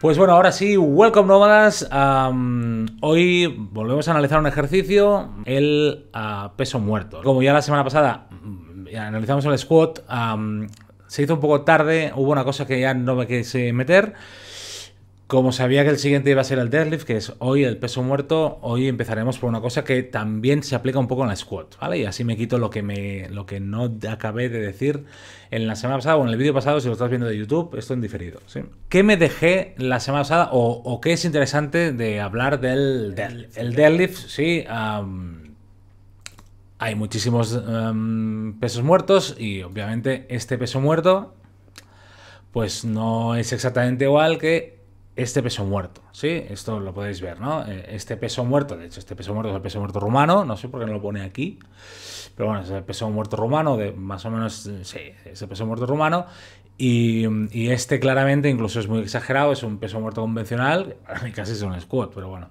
Pues bueno, ahora sí, welcome nómadas. hoy volvemos a analizar un ejercicio, el ah, peso muerto. Como ya la semana pasada mm, analizamos el squat, se hizo un poco tarde, hubo una cosa que ya no me quise meter. Como sabía que el siguiente iba a ser el deadlift, que es hoy el peso muerto, hoy empezaremos por una cosa que también se aplica un poco en la squat, ¿vale? Y así me quito lo que, me, lo que no acabé de decir en la semana pasada o en el vídeo pasado, si lo estás viendo de YouTube, esto en diferido, ¿sí? ¿Qué me dejé la semana pasada o, qué es interesante de hablar del deadlift? El deadlift, sí, hay muchísimos pesos muertos y obviamente este peso muerto pues no es exactamente igual que este peso muerto, ¿sí? Esto lo podéis ver, ¿no? Eh, este peso muerto, de hecho, este peso muerto es el peso muerto rumano, no sé por qué no lo pone aquí, pero bueno, es el peso muerto rumano, más o menos, eh, sí, es el peso muerto rumano, y, y este claramente, incluso es muy exagerado, es un peso muerto convencional, casi es un squat, pero bueno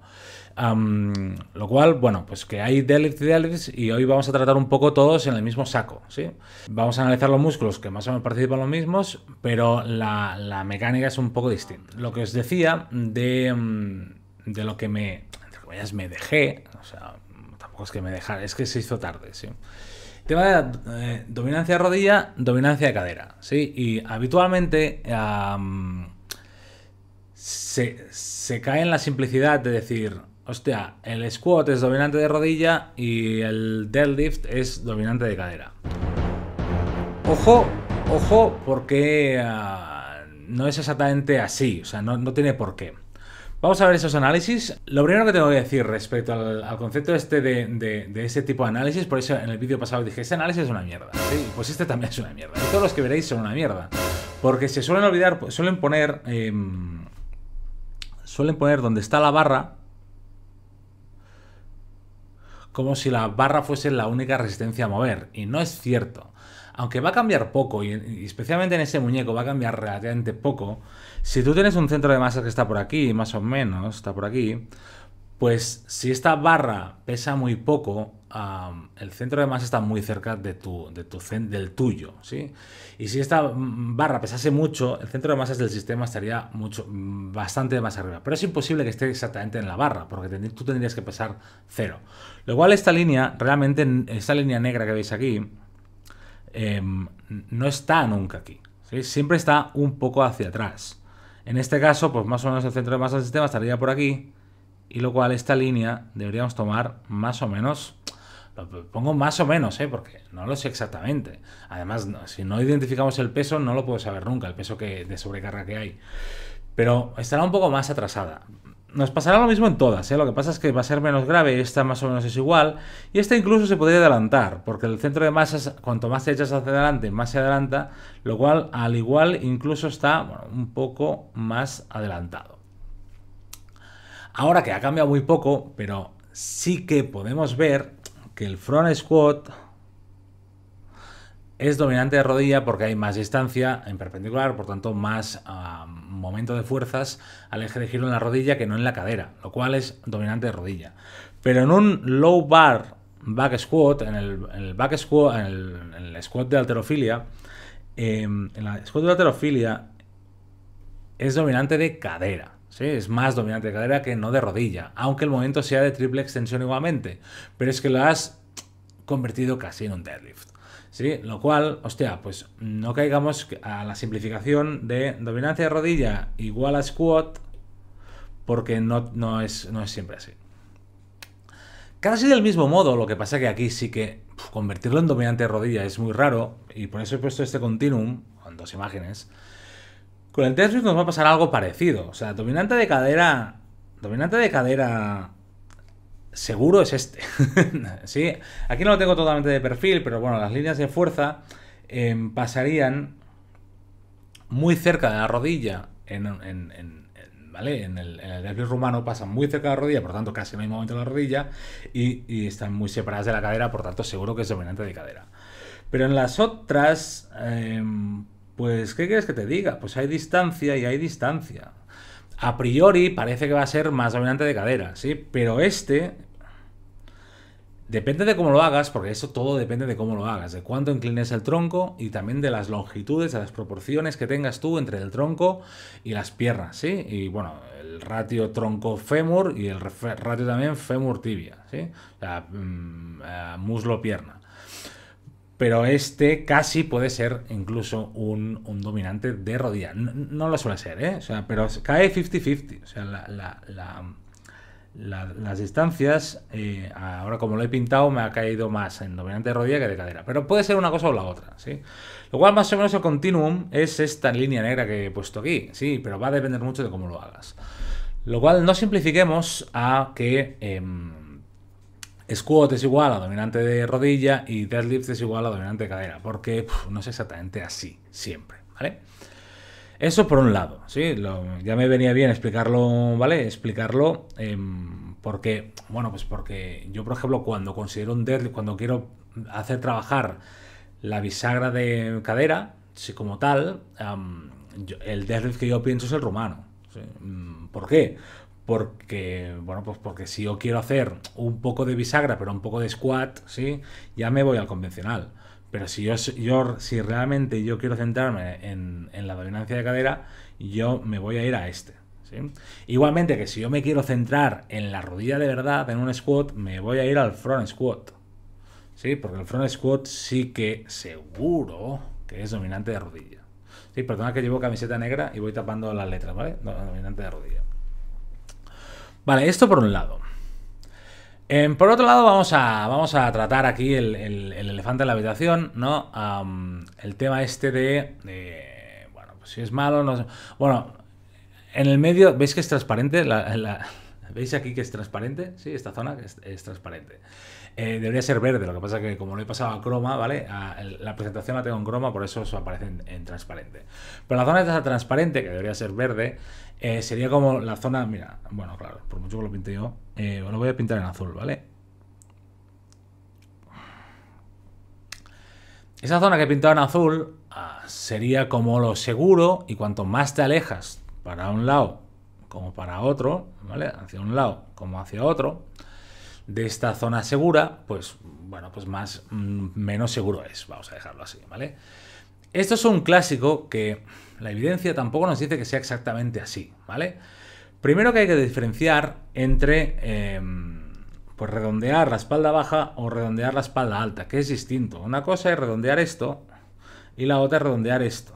lo cual, bueno, pues que hay delitos y delitos y hoy vamos a tratar un poco todos en el mismo saco, ¿sí? Vamos a analizar los músculos que más o menos participan los mismos, pero la, mecánica es un poco distinta. Lo que os decía de, mm, de lo que me, me dejé, o sea, tampoco es que me dejara, es que se hizo tarde, ¿sí? Tema de eh, dominancia de rodilla, dominancia de cadera, ¿sí? Y habitualmente... se, se, cae en la simplicidad de decir, Hostia, el squat es dominante de rodilla y el deadlift es dominante de cadera. Ojo, ojo, porque ah, no es exactamente así, o sea, no, tiene por qué. Vamos a ver esos análisis. Lo primero que tengo que decir respecto al, concepto este de, este tipo de análisis, por eso en el vídeo pasado dije, ese análisis es una mierda. Pues este también es una mierda. Y todos los que veréis son una mierda. Porque se suelen olvidar, suelen poner... Em, suelen poner donde está la barra, como si la barra fuese la única resistencia a mover, y no es cierto. Aunque va a cambiar poco, y, especialmente en ese muñeco va a cambiar relativamente poco, si tú tienes un centro de masa que está por aquí, más o menos, está por aquí, pues si esta barra pesa muy poco, el centro de masa está muy cerca de tu, de del tuyo, ¿sí? Y si esta mm, barra pesase mucho, el centro de masa del sistema estaría mucho, mm, bastante más arriba. Pero es imposible que esté exactamente en la barra, porque tú tendrías que pesar cero. Lo cual esta línea, realmente, esta línea negra que veis aquí, em, no está nunca aquí. Siempre está un poco hacia atrás. En este caso, pues más o menos el centro de masa del sistema estaría por aquí y lo cual esta línea deberíamos tomar más o menos, lo pongo más o menos, ¿eh? porque no lo sé exactamente. Además, si no identificamos el peso, no lo puedo saber nunca, el peso que, de sobrecarga que hay. Pero estará un poco más atrasada. Nos pasará lo mismo en todas, ¿eh? lo que pasa es que va a ser menos grave, esta más o menos es igual, y esta incluso se podría adelantar, porque el centro de masas, cuanto más te echas hacia adelante, más se adelanta, lo cual al igual incluso está un poco más adelantado. Ahora que ha cambiado muy poco, pero sí que podemos ver que el front squat es dominante de rodilla porque hay más distancia en perpendicular, por tanto más ah, momento de fuerzas al eje de giro en la rodilla que no en la cadera, lo cual es dominante de rodilla. Pero en un low bar back squat, en el, back squat, en el, squat de alterofilia, en el squat de alterofilia eh, es dominante de cadera es más dominante de cadera que no de rodilla, aunque el momento sea de triple extensión igualmente, pero es que lo has convertido casi en un deadlift. ¿Sí? Lo cual, hostia, pues no caigamos a la simplificación de dominancia de rodilla igual a squat, porque no, no, es, no es siempre así. Casi del mismo modo, lo que pasa que aquí sí que convertirlo en dominante de rodilla es muy raro, y por eso he puesto este continuum, con dos imágenes, con el Tetris nos va a pasar algo parecido. O sea, dominante de cadera. Dominante de cadera. Seguro es este. sí, aquí no lo tengo totalmente de perfil, pero bueno, las líneas de fuerza em, pasarían muy cerca de la rodilla. En, ¿vale? en el, el rumano pasan muy cerca de la rodilla, por tanto casi en el mismo momento la rodilla, y, están muy separadas de la cadera, por tanto seguro que es dominante de cadera. Pero en las otras, em, pues, ¿qué quieres que te diga? Pues hay distancia y hay distancia. A priori parece que va a ser más dominante de cadera, ¿sí? Pero este, Depende de cómo lo hagas, porque eso todo depende de cómo lo hagas, de cuánto inclines el tronco y también de las longitudes, de las proporciones que tengas tú entre el tronco y las piernas, ¿sí? Y bueno, el ratio tronco-fémur y el ratio también fémur-tibia, ¿sí? O sea, mm, eh, muslo-pierna pero este casi puede ser incluso un, dominante de rodilla. No, lo suele ser, ¿eh? O sea, pero cae 50-50. O sea, las distancias, eh, ahora como lo he pintado, me ha caído más en dominante de rodilla que de cadera. Pero puede ser una cosa o la otra, ¿sí? Lo cual más o menos el continuum es esta línea negra que he puesto aquí, sí, pero va a depender mucho de cómo lo hagas. Lo cual no simplifiquemos a que... Em, Squat es igual a dominante de rodilla y deadlift es igual a dominante de cadera, porque no es exactamente así siempre, ¿vale? Eso por un lado, ¿sí? ya me venía bien explicarlo, ¿vale? Explicarlo em, porque, bueno, pues porque yo, por ejemplo, cuando considero un deadlift, cuando quiero hacer trabajar la bisagra de cadera, si como tal, el deadlift que yo pienso es el rumano. Mm, ¿Por qué? porque, bueno, pues porque si yo quiero hacer un poco de bisagra, pero un poco de squat, ¿sí? Ya me voy al convencional. Pero si yo, si realmente yo quiero centrarme en, la dominancia de cadera, yo me voy a ir a este. Igualmente que si yo me quiero centrar en la rodilla de verdad, en un squat, me voy a ir al front squat. ¿sí? Porque el front squat sí que seguro que es dominante de rodilla. Sí, perdona que llevo camiseta negra y voy tapando las letras, ¿vale? Dominante de rodilla. Vale, esto por un lado. Em, por otro lado, vamos a, vamos a tratar aquí el, elefante de la habitación, ¿no? el tema este de, Bueno, pues si es malo, no sé, Bueno, en el medio, ¿veis que es transparente? ¿Veis aquí que es transparente? Sí, esta zona es, es transparente. Eh, debería ser verde, lo que pasa es que como lo he pasado a croma, ¿vale? la presentación la tengo en croma, por eso eso aparece en, transparente. Pero la zona esta transparente, que debería ser verde, eh, sería como la zona, mira, bueno, claro, por mucho que lo pinte yo, lo eh, voy a pintar en azul, ¿vale? Esa zona que he pintado en azul ah, sería como lo seguro y cuanto más te alejas para un lado como para otro, ¿vale? Hacia un lado como hacia otro, de esta zona segura, pues bueno, pues más mm, menos seguro es, vamos a dejarlo así, ¿vale? Esto es un clásico que la evidencia tampoco nos dice que sea exactamente así, ¿vale? Primero que hay que diferenciar entre em, pues redondear la espalda baja o redondear la espalda alta, que es distinto. Una cosa es redondear esto y la otra es redondear esto.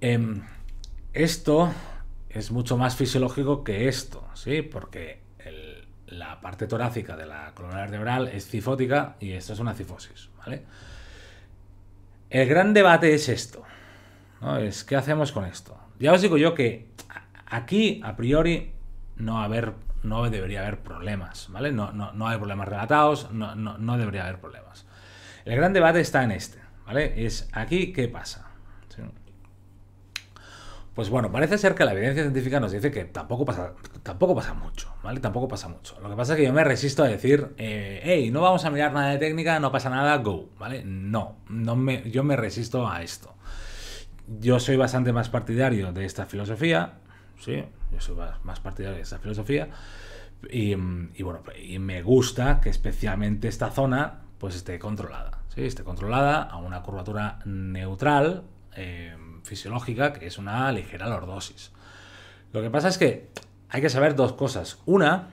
Em, esto es mucho más fisiológico que esto, ¿sí? Porque la parte torácica de la columna vertebral es cifótica y esto es una cifosis, ¿vale? El gran debate es esto. ¿no? Es qué hacemos con esto. Ya os digo yo que aquí, a priori, no, haber, no debería haber problemas, ¿vale? No, no, no hay problemas relatados, no, no, no debería haber problemas. El gran debate está en este, ¿vale? Es aquí qué pasa. Pues bueno, parece ser que la evidencia científica nos dice que tampoco pasa, tampoco pasa mucho, ¿vale? Tampoco pasa mucho. Lo que pasa es que yo me resisto a decir, eh, hey, no vamos a mirar nada de técnica, no pasa nada, go, ¿vale? No, no me, yo me resisto a esto. Yo soy bastante más partidario de esta filosofía, sí, yo soy más partidario de esta filosofía, y, bueno, y me gusta que especialmente esta zona pues esté controlada, ¿sí? Esté controlada a una curvatura neutral, eh, fisiológica, que es una ligera lordosis. Lo que pasa es que hay que saber dos cosas. Una,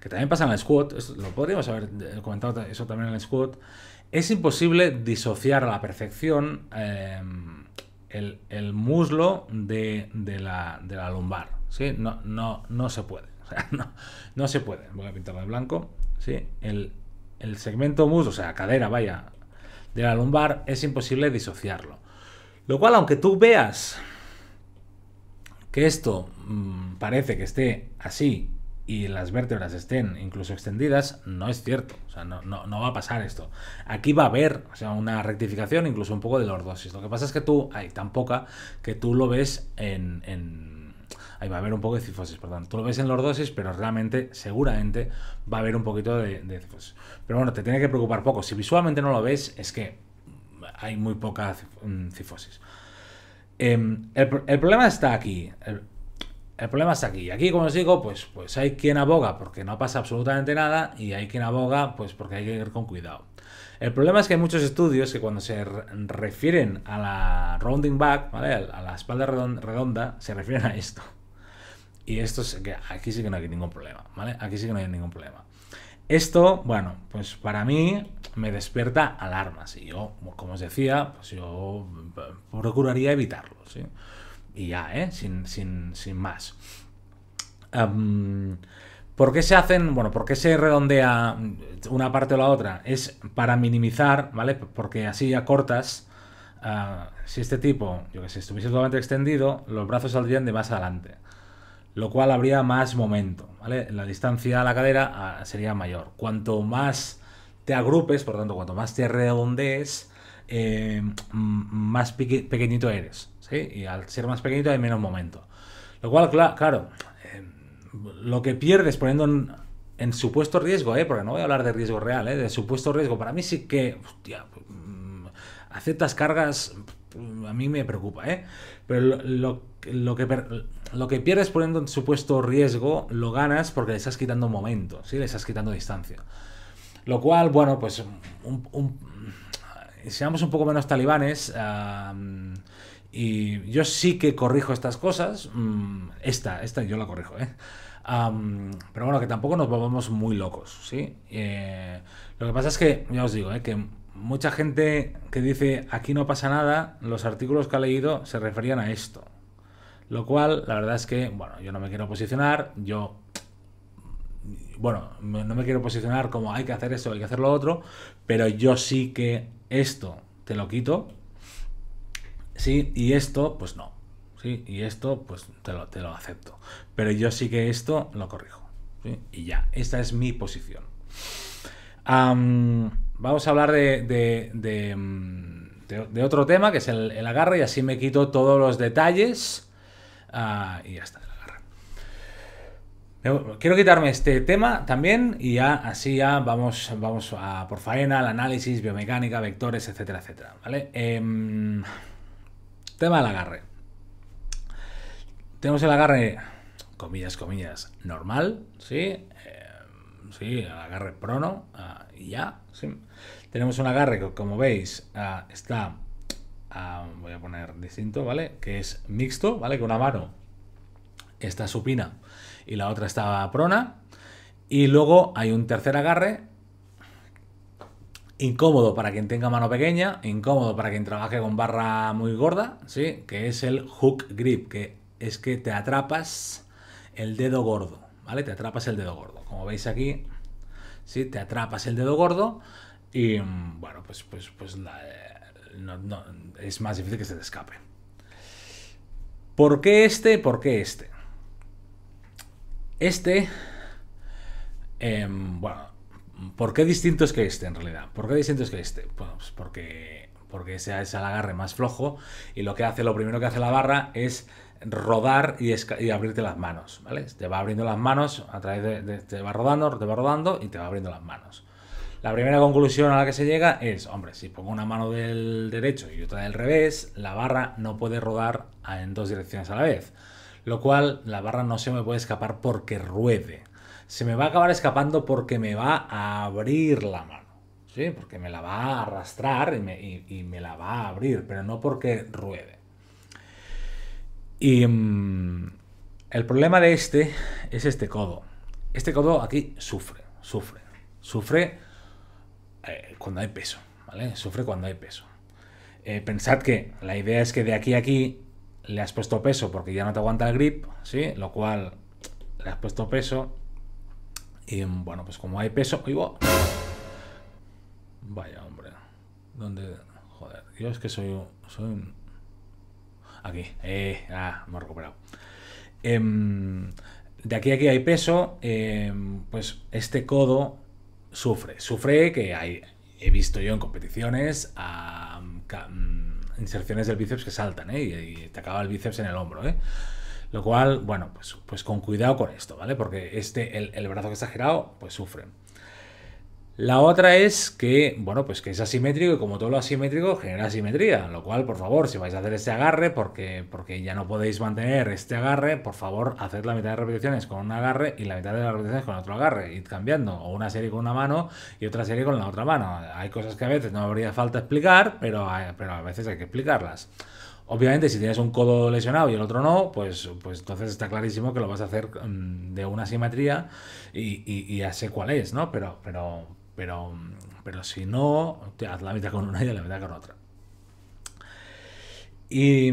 que también pasa en el squat, lo podríamos haber eh, comentado eso también en el squat, es imposible disociar a la perfección eh, el, muslo de, la, lumbar. ¿sí? No, no, no se puede. no, se puede. Voy a pintarlo de blanco. ¿sí? El, el segmento muslo, o sea, cadera, vaya, de la lumbar, es imposible disociarlo. Lo cual, aunque tú veas que esto mm, parece que esté así y las vértebras estén incluso extendidas, no es cierto. O sea, no, va a pasar esto. Aquí va a haber o sea, una rectificación, incluso un poco de lordosis. Lo que pasa es que tú, hay tan poca, que tú lo ves en, ahí va a haber un poco de cifosis, perdón. Tú lo ves en lordosis, pero realmente, seguramente, va a haber un poquito de, de cifosis. Pero bueno, te tiene que preocupar poco. Si visualmente no lo ves, es que hay muy poca mm, cifosis. Em, el, problema está aquí. El, problema está aquí. Aquí, como os digo, pues, pues hay quien aboga porque no pasa absolutamente nada y hay quien aboga pues porque hay que ir con cuidado. El problema es que hay muchos estudios que cuando se refieren a la rounding back, ¿vale? a la espalda redonda, se refieren a esto. Y esto es que aquí sí que no hay ningún problema, ¿vale? Aquí sí que no hay ningún problema. Esto, bueno, pues para mí me despierta alarmas y yo, como os decía, pues yo mm, procuraría evitarlo, Y ya, ¿eh? Sin, sin, sin más. ¿Por qué se hacen, bueno, por qué se redondea una parte o la otra? Es para minimizar, ¿vale? Porque así ya cortas. Ah, si este tipo, yo que sé, estuviese totalmente extendido, los brazos saldrían de más adelante lo cual habría más momento, ¿vale? La distancia a la cadera ah, sería mayor. Cuanto más te agrupes, por tanto, cuanto más te redondees, eh, más pequeñito eres, ¿sí? Y al ser más pequeñito hay menos momento. Lo cual, claro, em, lo que pierdes poniendo en, supuesto riesgo, ¿eh? Porque no voy a hablar de riesgo real, ¿eh? De supuesto riesgo, para mí sí que, hostia, mm, a ciertas cargas a mí me preocupa, ¿eh? Pero lo que lo que pierdes poniendo en supuesto riesgo lo ganas porque le estás quitando momento, ¿sí? le estás quitando distancia. Lo cual, bueno, pues seamos un poco menos talibanes. y yo sí que corrijo estas cosas. Mm, esta, esta yo la corrijo, ¿eh? pero bueno, que tampoco nos volvamos muy locos, ¿sí? Eh, lo que pasa es que, ya os digo, ¿eh? que mucha gente que dice aquí no pasa nada, los artículos que ha leído se referían a esto, lo cual, la verdad es que, bueno, yo no me quiero posicionar, yo bueno, no me quiero posicionar como hay que hacer esto, hay que hacer lo otro, pero yo sí que esto te lo quito, sí, y esto, pues no, sí, y esto, pues te lo, te lo acepto, pero yo sí que esto lo corrijo, y ya, esta es mi posición. vamos a hablar de, mm, de, de, otro tema, que es el, el agarre, y así me quito todos los detalles Ah, y ya está, Quiero quitarme este tema también y ya así ya vamos, vamos a por faena, al análisis, biomecánica, vectores, etcétera, etcétera. ¿vale? Em, tema del agarre. Tenemos el agarre, comillas, comillas, normal, ¿sí? Em, el agarre prono, ah, y ya, Tenemos un agarre que, como veis, ah, está voy a poner distinto, ¿vale? Que es mixto, ¿vale? Que una mano está supina y la otra está prona. Y luego hay un tercer agarre, incómodo para quien tenga mano pequeña, incómodo para quien trabaje con barra muy gorda, ¿sí? Que es el hook grip, que es que te atrapas el dedo gordo, ¿vale? Te atrapas el dedo gordo. Como veis aquí, ¿sí? Te atrapas el dedo gordo y, mm, bueno, pues, pues, pues... La, es más difícil que se te escape. ¿Por qué este? ¿Por qué este? Este, em, bueno, ¿por qué distinto es que este en realidad? ¿Por qué distinto es que este? Pues porque, porque ese es el agarre más flojo y lo que hace, lo primero que hace la barra es rodar y, abrirte las manos, Te va abriendo las manos a través de, de, te va rodando, te va rodando y te va abriendo las manos. La primera conclusión a la que se llega es, hombre, si pongo una mano del derecho y otra del revés, la barra no puede rodar en dos direcciones a la vez. Lo cual, la barra no se me puede escapar porque ruede. Se me va a acabar escapando porque me va a abrir la mano. ¿sí? Porque me la va a arrastrar y me, la va a abrir, pero no porque ruede. Y mm, el problema de este es este codo. Este codo aquí sufre, sufre, sufre eh, cuando hay peso, ¿vale? Sufre cuando hay peso. Eh, pensad que la idea es que de aquí a aquí le has puesto peso porque ya no te aguanta el grip, ¿sí? Lo cual le has puesto peso y bueno, pues como hay peso, vaya hombre, ¿dónde? Joder, yo es que soy, soy un... Aquí, eh, ah, me he recuperado. Em, de aquí a aquí hay peso, em, pues este codo sufre. Sufre que hay, he visto yo en competiciones a, mm, inserciones del bíceps que saltan, ¿eh? Y, te acaba el bíceps en el hombro, ¿eh? Lo cual, bueno, pues, pues con cuidado con esto, ¿vale? Porque este, el, el brazo que está girado, pues sufre. La otra es que, bueno, pues que es asimétrico y como todo lo asimétrico genera asimetría, lo cual, por favor, si vais a hacer este agarre, porque, porque ya no podéis mantener este agarre, por favor, haced la mitad de repeticiones con un agarre y la mitad de las repeticiones con otro agarre, Y cambiando, o una serie con una mano y otra serie con la otra mano. Hay cosas que a veces no habría falta explicar, pero, eh, pero a veces hay que explicarlas. Obviamente, si tienes un codo lesionado y el otro no, pues, pues entonces está clarísimo que lo vas a hacer mm, de una simetría y, y, ya sé cuál es, ¿no? Pero, pero, pero, pero si no, te haz la mitad con una y la mitad con otra. Y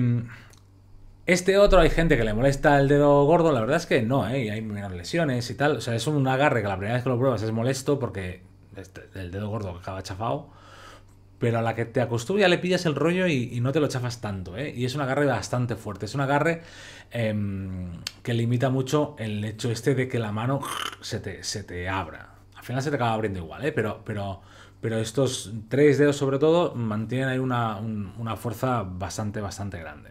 este otro, hay gente que le molesta el dedo gordo, la verdad es que no, ¿eh? Y hay menos lesiones y tal. O sea, es un agarre que la primera vez que lo pruebas es molesto porque este, el dedo gordo acaba chafado. Pero a la que te acostumbras le pillas el rollo y, no te lo chafas tanto, ¿eh? Y es un agarre bastante fuerte. Es un agarre em, que limita mucho el hecho este de que la mano se te, se te abra al final se te acaba abriendo igual, ¿eh? Pero, pero, pero estos tres dedos sobre todo mantienen ahí una, una fuerza bastante, bastante grande.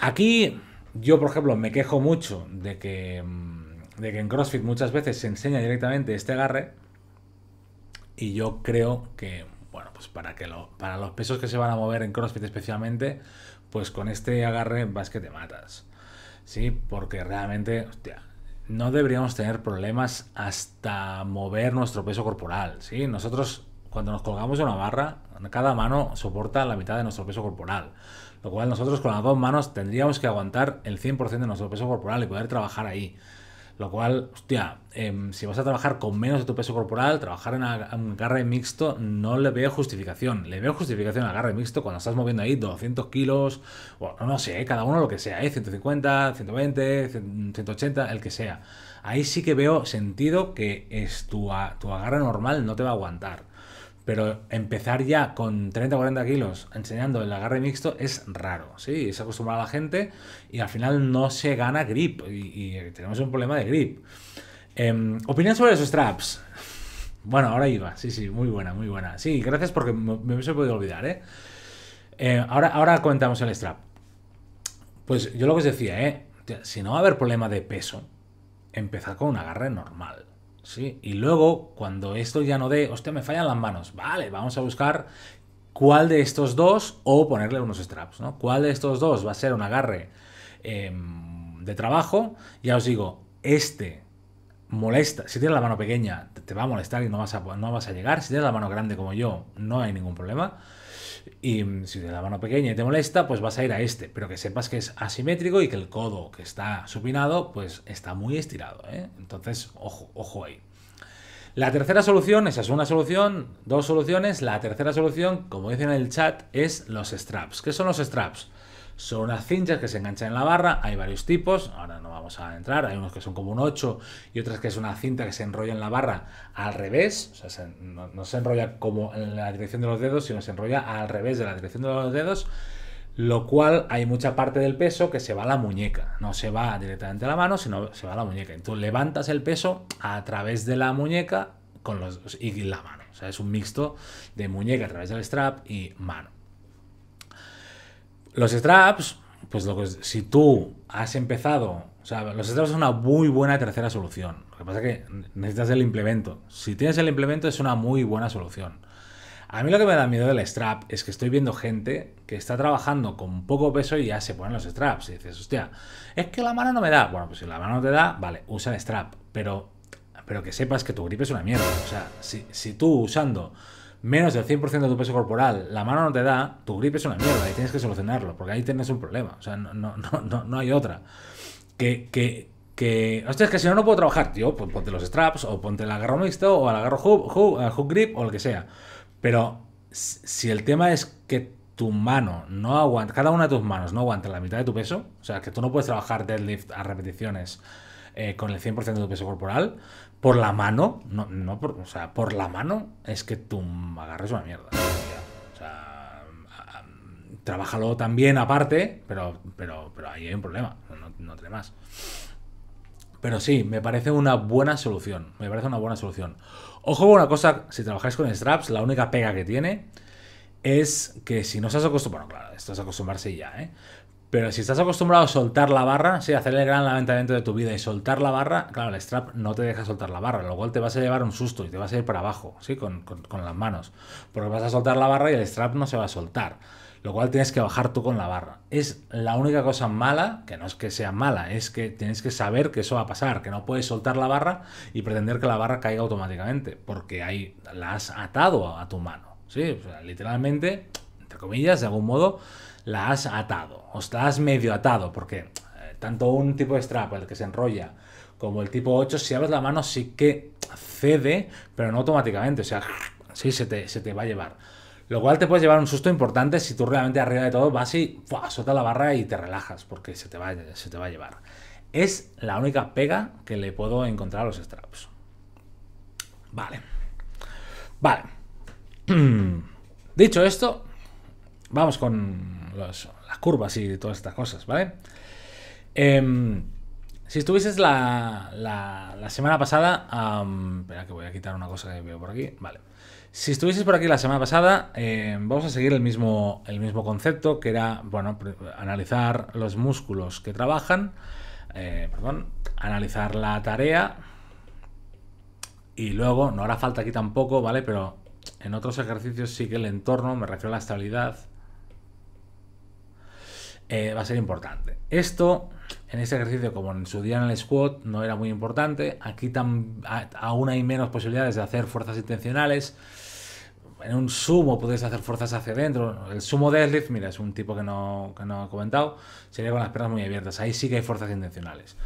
Aquí yo, por ejemplo, me quejo mucho de que, mm, de que en CrossFit muchas veces se enseña directamente este agarre y yo creo que, bueno, pues para, que lo, para los pesos que se van a mover en CrossFit especialmente, pues con este agarre vas que te matas. Sí, porque realmente, hostia, no deberíamos tener problemas hasta mover nuestro peso corporal. ¿sí? Nosotros, cuando nos colgamos de una barra, cada mano soporta la mitad de nuestro peso corporal. Lo cual nosotros con las dos manos tendríamos que aguantar el 100% de nuestro peso corporal y poder trabajar ahí. Lo cual, hostia, em, si vas a trabajar con menos de tu peso corporal, trabajar en agarre mixto no le veo justificación. Le veo justificación al agarre mixto cuando estás moviendo ahí 200 kilos, o no sé, ¿eh? cada uno lo que sea, 150, 120, 180, el que sea. Ahí sí que veo sentido que es tu, tu agarre normal no te va a aguantar. Pero empezar ya con 30 o 40 kilos enseñando el agarre mixto es raro, ¿sí? Se acostumbra la gente y al final no se gana grip y, tenemos un problema de grip. Eh, em, Opinión sobre los straps. Bueno, ahora iba, sí, sí, muy buena, muy buena. Sí, gracias porque me, me hubiese podido olvidar, ¿eh? eh ahora, ahora comentamos el strap. Pues yo lo que os decía, ¿eh? Si no va a haber problema de peso, empezar con un agarre normal y luego cuando esto ya no dé, hostia, me fallan las manos. Vale, vamos a buscar cuál de estos dos o ponerle unos straps, ¿no? ¿Cuál de estos dos va a ser un agarre em, de trabajo? Ya os digo, este molesta, si tienes la mano pequeña te, va a molestar y no vas a, no vas a llegar, si tienes la mano grande como yo, no hay ningún problema. Y mm, si te la mano pequeña y te molesta, pues vas a ir a este. Pero que sepas que es asimétrico y que el codo que está supinado, pues está muy estirado. ¿eh? Entonces, ojo, ojo ahí. La tercera solución, esa es una solución, dos soluciones. La tercera solución, como dicen en el chat, es los straps. ¿Qué son los straps? Son unas cinchas que se enganchan en la barra, hay varios tipos, ahora no vamos a entrar, hay unos que son como un 8 y otras que es una cinta que se enrolla en la barra al revés, o sea, no, se enrolla como en la dirección de los dedos, sino se enrolla al revés de la dirección de los dedos lo cual hay mucha parte del peso que se va a la muñeca, no se va directamente a la mano, sino se va a la muñeca. Entonces levantas el peso a través de la muñeca con los, y la mano. O sea, es un mixto de muñeca a través del strap y mano. Los straps, pues lo que, si tú has empezado, o sea, los straps es una muy buena tercera solución. Lo que pasa es que necesitas el implemento. Si tienes el implemento es una muy buena solución. A mí lo que me da miedo del strap es que estoy viendo gente que está trabajando con poco peso y ya se ponen los straps. Y dices, hostia, es que la mano no me da. Bueno, pues si la mano no te da, vale, usa el strap. Pero, pero que sepas que tu grip es una mierda. O sea, si, si tú usando menos del 100% de tu peso corporal, la mano no te da, tu grip es una mierda y tienes que solucionarlo, porque ahí tienes un problema. O sea, no, no, no, no hay otra. Que, que, que. es que si no, no puedo trabajar, tío. Pues ponte los straps, o ponte el agarro mixto, o el agarro hook, grip, o lo que sea. Pero si el tema es que tu mano no aguanta, cada una de tus manos no aguanta la mitad de tu peso, o sea, que tú no puedes trabajar deadlift a repeticiones eh, con el 100% de tu peso corporal, por la mano, no, no por, o sea, por la mano es que tú agarres una mierda. O sea, trabájalo también aparte, pero, pero, pero ahí hay un problema, no, no tiene más. Pero sí, me parece una buena solución. Me parece una buena solución. Ojo con una cosa, si trabajáis con straps, la única pega que tiene es que si no se has acostumbrado, bueno, claro, esto es acostumbrarse ya, ¿eh? Pero si estás acostumbrado a soltar la barra, sí, hacer el gran lamentamiento de tu vida y soltar la barra, claro, el strap no te deja soltar la barra, lo cual te vas a llevar un susto y te vas a ir para abajo, ¿sí? Con, las manos. Porque vas a soltar la barra y el strap no se va a soltar. Lo cual tienes que bajar tú con la barra. Es la única cosa mala, que no es que sea mala, es que tienes que saber que eso va a pasar, que no puedes soltar la barra y pretender que la barra caiga automáticamente, porque ahí la has atado a, tu mano, ¿sí? literalmente, entre comillas, de algún modo la has atado, O estás medio atado, porque eh, tanto un tipo de strap, el que se enrolla, como el tipo 8, si abres la mano sí que cede, pero no automáticamente, o sea, sí se te, va a llevar. Lo cual te puede llevar un susto importante si tú realmente arriba de todo vas y la barra y te relajas, porque se te, se te va a llevar. Es la única pega que le puedo encontrar a los straps. Vale. Vale. Dicho esto, vamos con las curvas y todas estas cosas, ¿vale? Em, si estuvieses la, la, semana pasada... espera que voy a quitar una cosa que veo por aquí. Vale. Si estuvieses por aquí la semana pasada, em, vamos a seguir el mismo, el mismo concepto, que era, bueno, analizar los músculos que trabajan, eh, perdón, analizar la tarea, y luego, no hará falta aquí tampoco, ¿vale? Pero en otros ejercicios sí que el entorno, me refiero a la estabilidad, eh, va a ser importante. Esto, en este ejercicio, como en su día en el squat, no era muy importante. Aquí tan, aún hay menos posibilidades de hacer fuerzas intencionales. En un sumo podéis hacer fuerzas hacia adentro. El sumo deadlift, mira, es un tipo que no, que no he comentado, sería con las piernas muy abiertas. Ahí sí que hay fuerzas intencionales.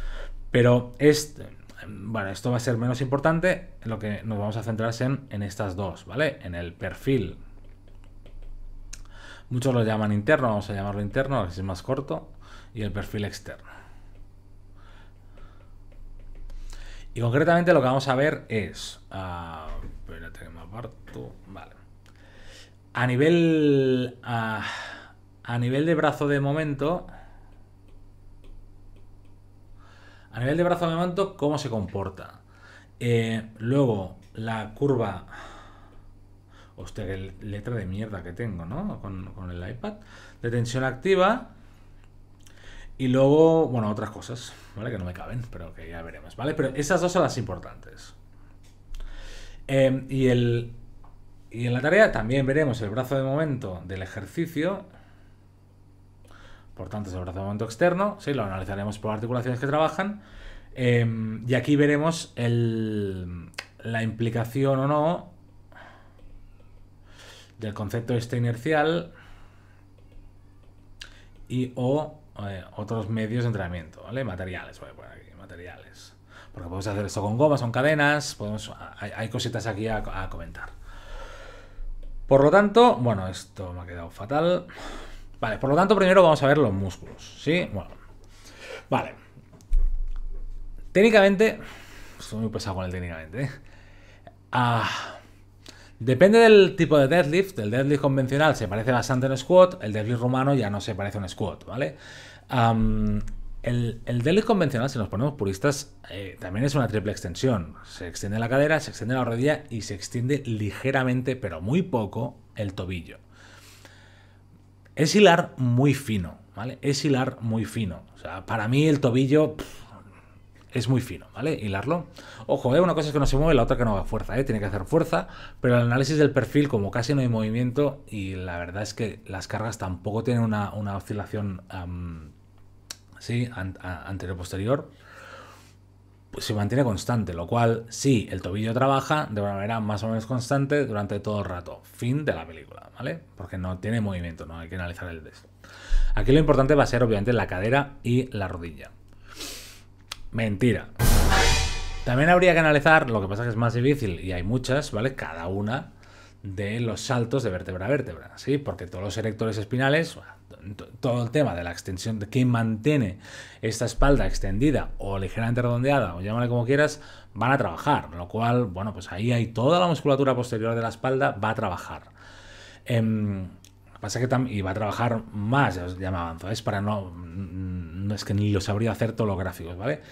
Pero este, bueno, esto va a ser menos importante. Lo que nos vamos a centrar en, en estas dos, ¿vale? En el perfil Muchos lo llaman interno, vamos a llamarlo interno, es más corto, y el perfil externo. Y concretamente lo que vamos a ver es... Ah, vale. A nivel... Ah, a nivel de brazo de momento... A nivel de brazo de momento, ¿cómo se comporta? Eh, luego, la curva Hostia, qué letra de mierda que tengo, ¿no? Con, el iPad. De tensión activa. Y luego, bueno, otras cosas, ¿vale? Que no me caben, pero que ya veremos, ¿vale? Pero esas dos son las importantes. Em, y, en la tarea también veremos el brazo de momento del ejercicio. Por tanto, es el brazo de momento externo. Sí, lo analizaremos por articulaciones que trabajan. Em, y aquí veremos la implicación o no del concepto este inercial y o eh, otros medios de entrenamiento, ¿vale? Materiales, voy aquí, materiales. Porque podemos hacer esto con gomas, con cadenas, hay, cositas aquí a, comentar. Por lo tanto, bueno, esto me ha quedado fatal. Vale, por lo tanto, primero vamos a ver los músculos, ¿sí? Bueno, vale. Técnicamente, estoy muy pesado con el técnicamente, ¿eh? Ah, Depende del tipo de deadlift. El deadlift convencional se parece bastante a un squat, el deadlift rumano ya no se parece a un squat, ¿vale? el, deadlift convencional, si nos ponemos puristas, eh, también es una triple extensión. Se extiende la cadera, se extiende la rodilla y se extiende ligeramente, pero muy poco, el tobillo. Es hilar muy fino, ¿vale? Es hilar muy fino. O sea, para mí el tobillo es muy fino, ¿vale? Hilarlo. Ojo, ¿eh? una cosa es que no se mueve, la otra que no haga fuerza, ¿eh? Tiene que hacer fuerza, pero el análisis del perfil, como casi no hay movimiento, y la verdad es que las cargas tampoco tienen una, oscilación sí, anterior-posterior, pues se mantiene constante, lo cual, sí, el tobillo trabaja de una manera más o menos constante durante todo el rato. Fin de la película, ¿vale? Porque no tiene movimiento, no hay que analizar el des. Aquí lo importante va a ser, obviamente, la cadera y la rodilla. Mentira. También habría que analizar, lo que pasa que es más difícil y hay muchas, ¿vale? Cada una de los saltos de vértebra a vértebra, ¿sí? Porque todos los erectores espinales, todo el tema de la extensión, de quién mantiene esta espalda extendida o ligeramente redondeada, o llámale como quieras, van a trabajar, lo cual, bueno, pues ahí hay toda la musculatura posterior de la espalda, va a trabajar. Em, Pasa que va a trabajar más, ya me avanzo, es para no, no mm, es que ni lo sabría hacer todos los gráficos, ¿vale?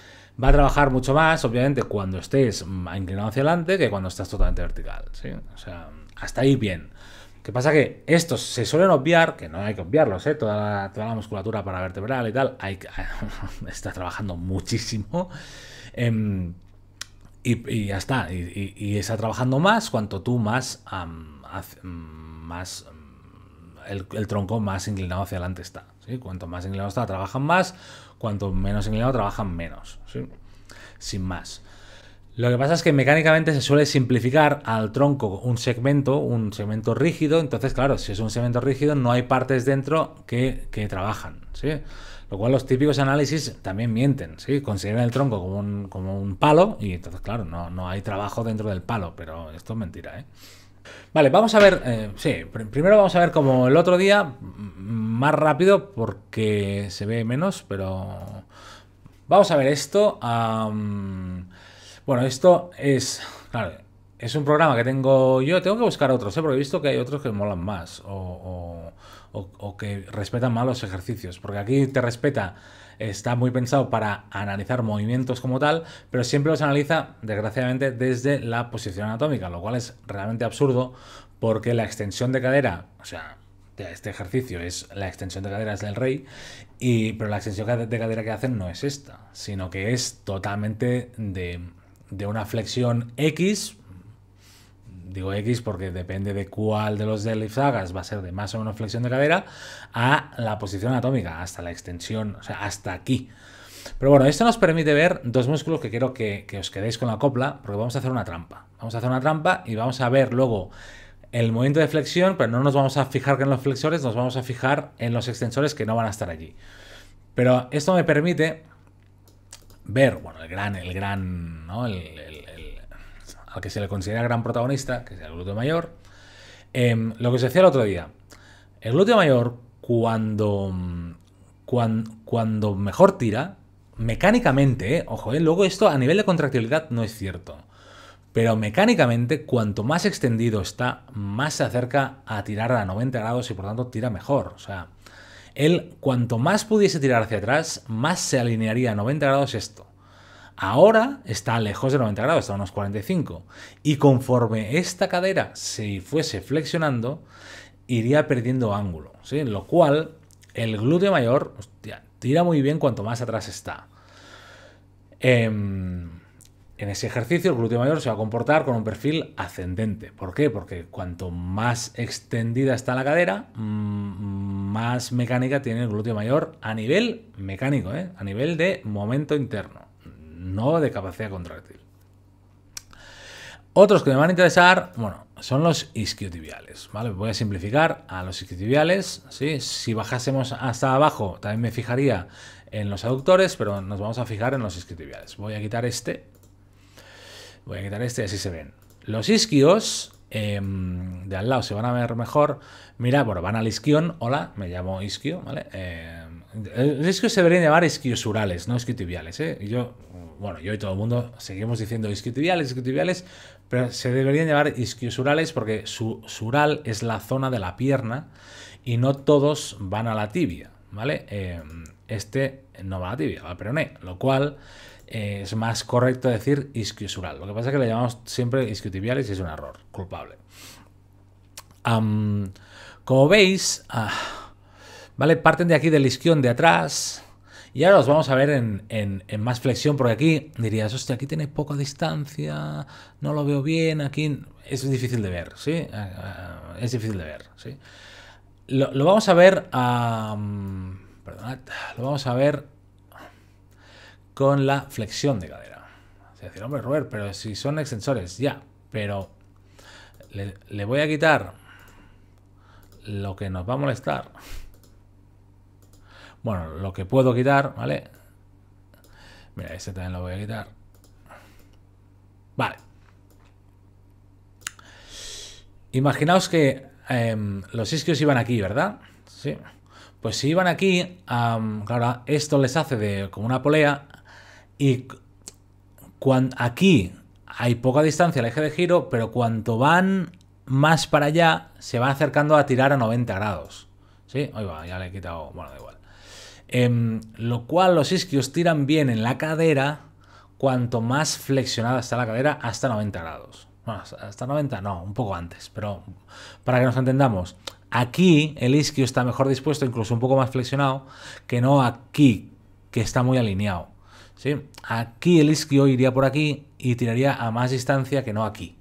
Va a trabajar mucho más, obviamente, cuando estés inclinado hacia adelante que cuando estás totalmente vertical, ¿sí? O sea, hasta ahí bien. ¿Qué pasa? Que estos se suelen obviar, que no hay que obviarlos, ¿eh? toda, la, toda la musculatura y tal, hay, está trabajando muchísimo. Em, y, ya está, y, está trabajando más cuanto tú más, mm, más el, tronco más inclinado hacia adelante está. ¿sí? Cuanto más inclinado está, trabajan más. Cuanto menos inclinado, trabajan menos. Sin más. Lo que pasa es que mecánicamente se suele simplificar al tronco un segmento, un segmento rígido. Entonces, claro, si es un segmento rígido, no hay partes dentro que, trabajan. Lo cual los típicos análisis también mienten. ¿sí? Consideran el tronco como un, como un palo y entonces, claro, no, no hay trabajo dentro del palo. Pero esto es mentira. ¿eh? Vale, vamos a ver, eh, sí, primero vamos a ver como el otro día, más rápido porque se ve menos, pero vamos a ver esto. bueno, esto es, claro, es un programa que tengo yo, tengo que buscar otros, ¿eh? porque he visto que hay otros que molan más o que respetan más los ejercicios, porque aquí te respeta está muy pensado para analizar movimientos como tal, pero siempre los analiza, desgraciadamente, desde la posición anatómica, lo cual es realmente absurdo porque la extensión de cadera, o sea, este ejercicio es la extensión de caderas del rey, y, pero la extensión de cadera que hacen no es esta, sino que es totalmente de, de una flexión X digo X porque depende de cuál de los deadlifts va a ser de más o menos flexión de cadera, a la posición atómica, hasta la extensión, o sea, hasta aquí. Pero bueno, esto nos permite ver dos músculos que quiero que, os quedéis con la copla, porque vamos a hacer una trampa. Vamos a hacer una trampa y vamos a ver luego el movimiento de flexión, pero no nos vamos a fijar en los flexores, nos vamos a fijar en los extensores que no van a estar allí. Pero esto me permite ver, bueno, el gran, el gran, el al que se le considera gran protagonista, que es el glúteo mayor. Em, lo que se decía el otro día, el glúteo mayor, cuando, cuando, mejor tira, mecánicamente, eh, ojo, eh, luego esto a nivel de contractibilidad no es cierto, pero mecánicamente cuanto más extendido está, más se acerca a tirar a 90 grados y por tanto tira mejor. O sea, él cuanto más pudiese tirar hacia atrás, más se alinearía a 90 grados esto. Ahora está lejos de 90 grados, está a unos 45. Y conforme esta cadera se fuese flexionando, iría perdiendo ángulo. ¿sí? Lo cual, el glúteo mayor tira muy bien cuanto más atrás está. Em, en ese ejercicio, el glúteo mayor se va a comportar con un perfil ascendente. ¿Por qué? Porque cuanto más extendida está la cadera, mm, más mecánica tiene el glúteo mayor a nivel mecánico, ¿eh? a nivel de momento interno no de capacidad contractil Otros que me van a interesar, bueno, son los isquiotibiales, ¿vale? Voy a simplificar a los isquiotibiales, ¿sí? Si bajásemos hasta abajo, también me fijaría en los aductores, pero nos vamos a fijar en los isquiotibiales. Voy a quitar este, voy a quitar este y así se ven. Los isquios em, de al lado se van a ver mejor. Mira, bueno, van al isquión, hola, me llamo isquio, ¿vale? Em, el isquio se deberían llamar isquiosurales, no isquiotibiales, ¿eh? Y yo bueno, yo y todo el mundo seguimos diciendo isquiotibiales, isquiotibiales, pero se deberían llamar isquiosurales porque su sural es la zona de la pierna y no todos van a la tibia, ¿vale? Eh, este no va a la tibia, va al peroné, lo cual eh, es más correcto decir isquiosural. Lo que pasa es que le llamamos siempre isquiotibiales y es un error, culpable. como veis, ah, ¿vale? Parten de aquí del isquión de atrás, y ahora los vamos a ver en, más flexión, porque aquí dirías, hostia, aquí tiene poca distancia, no lo veo bien, aquí es difícil de ver, ¿sí? Eh, eh, es difícil de ver, ¿sí? Lo, vamos a ver a... lo vamos a ver con la flexión de cadera. Es decir, hombre, Robert, pero si son extensores, ya, pero le voy a quitar lo que nos va a molestar. Bueno, lo que puedo quitar, ¿vale? Mira, este también lo voy a quitar. Vale. Imaginaos que em, los isquios iban aquí, ¿verdad? Sí. Pues si iban aquí, claro, esto les hace de como una polea y cuando, aquí hay poca distancia al eje de giro, pero cuanto van más para allá, se van acercando a tirar a 90 grados. ¿Sí? Ahí ya le he quitado, bueno, da igual. Em, lo cual los isquios tiran bien en la cadera cuanto más flexionada está la cadera hasta 90 grados. Bueno, hasta 90 no, un poco antes, pero para que nos entendamos, aquí el isquio está mejor dispuesto, incluso un poco más flexionado, que no aquí, que está muy alineado. ¿sí? Aquí el isquio iría por aquí y tiraría a más distancia que no aquí.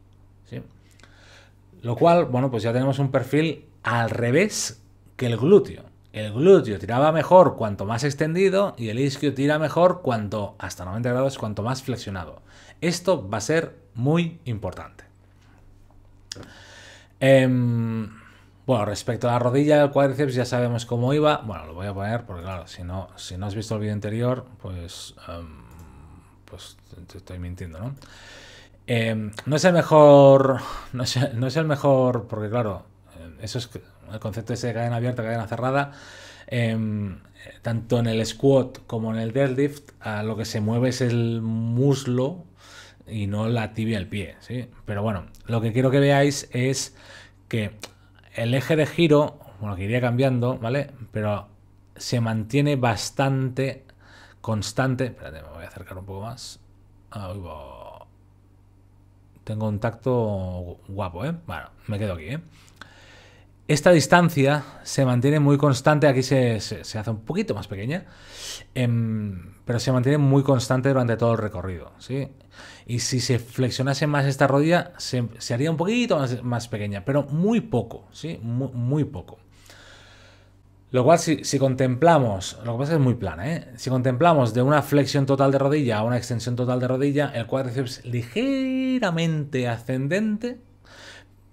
Lo cual, bueno, pues ya tenemos un perfil al revés que el glúteo. El glúteo tiraba mejor cuanto más extendido y el isquio tira mejor cuanto, hasta 90 grados, cuanto más flexionado. Esto va a ser muy importante. Em, bueno, respecto a la rodilla, el cuádriceps ya sabemos cómo iba. Bueno, lo voy a poner porque, claro, si no, si no has visto el vídeo anterior, pues, em, pues te estoy mintiendo, ¿no? Em, no es el mejor, no es, no es el mejor, porque claro, eso es, el concepto es de cadena abierta, cadena cerrada, em, tanto en el squat como en el deadlift, a lo que se mueve es el muslo y no la tibia al pie, ¿sí? Pero bueno, lo que quiero que veáis es que el eje de giro, bueno, que iría cambiando, ¿vale? Pero se mantiene bastante constante. Espérate, me voy a acercar un poco más. Tengo un tacto guapo, ¿eh? Bueno, me quedo aquí, ¿eh? Esta distancia se mantiene muy constante, aquí se, hace un poquito más pequeña, em, pero se mantiene muy constante durante todo el recorrido. ¿sí? Y si se flexionase más esta rodilla, se, haría un poquito más, pequeña, pero muy poco, ¿sí? muy, poco. Lo cual, si, si, contemplamos, lo que pasa es muy plana, ¿eh? Si contemplamos de una flexión total de rodilla a una extensión total de rodilla, el cuádriceps ligeramente ascendente,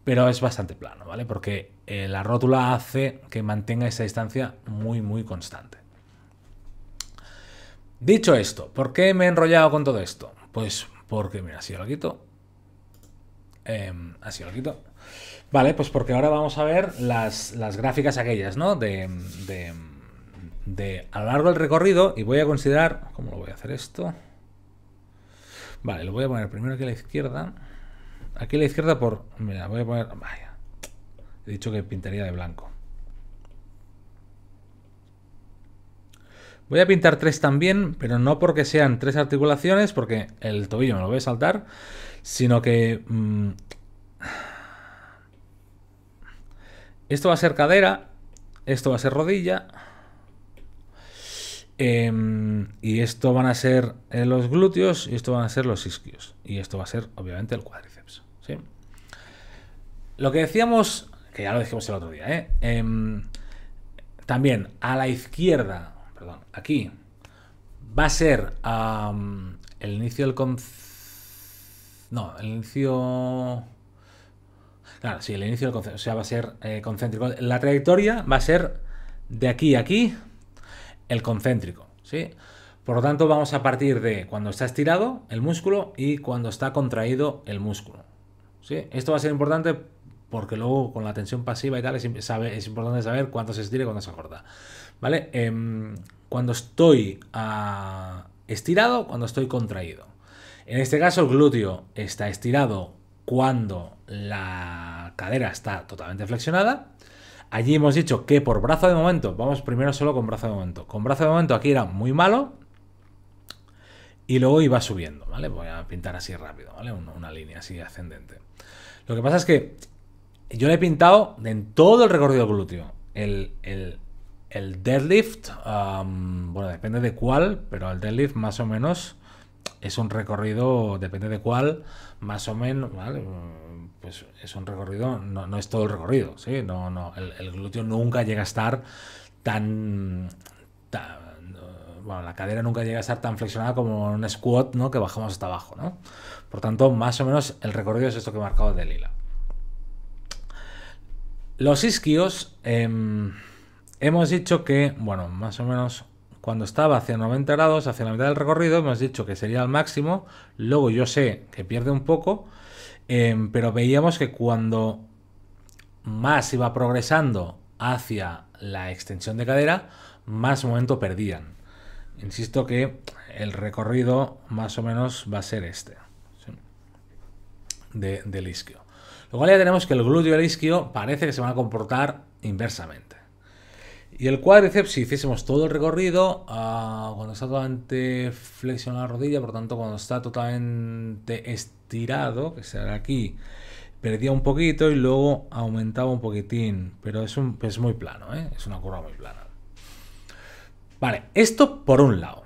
pero es bastante plano, ¿vale? Porque eh, la rótula hace que mantenga esa distancia muy, muy constante. Dicho esto, ¿por qué me he enrollado con todo esto? Pues porque, mira, si lo quito. Em, así lo quito. Vale, pues porque ahora vamos a ver las, las gráficas aquellas, ¿no? De, de, de a lo largo del recorrido y voy a considerar... ¿Cómo lo voy a hacer esto? Vale, lo voy a poner primero aquí a la izquierda. Aquí a la izquierda por... Mira, voy a poner... Vaya. He dicho que pintaría de blanco. Voy a pintar tres también, pero no porque sean tres articulaciones, porque el tobillo me lo voy a saltar, sino que... Mm, esto va a ser cadera, esto va a ser rodilla, em, y esto van a ser eh, los glúteos, y esto van a ser los isquios, y esto va a ser obviamente el cuádriceps. Lo que decíamos, que ya lo dijimos el otro día, ¿eh? em, también a la izquierda, perdón, aquí, va a ser el inicio del con... No, el inicio... Claro, sí, el inicio del o sea, va a ser eh, concéntrico. La trayectoria va a ser de aquí a aquí el concéntrico, ¿sí? Por lo tanto, vamos a partir de cuando está estirado el músculo y cuando está contraído el músculo. ¿sí? Esto va a ser importante porque luego con la tensión pasiva y tal es, importante saber cuánto se estira y cuándo se acorta. ¿Vale? Em, cuando estoy ah, estirado, cuando estoy contraído. En este caso, el glúteo está estirado cuando la cadera está totalmente flexionada. Allí hemos dicho que por brazo de momento, vamos primero solo con brazo de momento. Con brazo de momento aquí era muy malo, y luego iba subiendo, ¿vale? Voy a pintar así rápido, ¿vale? una, línea así ascendente. Lo que pasa es que yo le he pintado en todo el recorrido glúteo. El, deadlift, bueno, depende de cuál, pero el deadlift más o menos es un recorrido, depende de cuál, más o menos, ¿vale? Pues es un recorrido, no, es todo el recorrido, ¿sí? No, no, el, glúteo nunca llega a estar tan, tan bueno, la cadera nunca llega a estar tan flexionada como en un squat, ¿no? Que bajamos hasta abajo, ¿no? Por tanto, más o menos el recorrido es esto que he marcado de lila. Los isquios, em, hemos dicho que, bueno, más o menos cuando estaba hacia 90 grados, hacia la mitad del recorrido, hemos dicho que sería el máximo. Luego yo sé que pierde un poco, em, pero veíamos que cuando más iba progresando hacia la extensión de cadera, más momento perdían. Insisto que el recorrido más o menos va a ser este, del isquio. Lo cual ya tenemos que el glúteo y el isquio parece que se van a comportar inversamente. Y el cuádriceps, si hiciésemos todo el recorrido, ah, cuando está totalmente flexionada la rodilla, por tanto, cuando está totalmente estirado, que será aquí, perdía un poquito y luego aumentaba un poquitín. Pero es, un, es muy plano, ¿eh? es una curva muy plana. Vale, esto por un lado.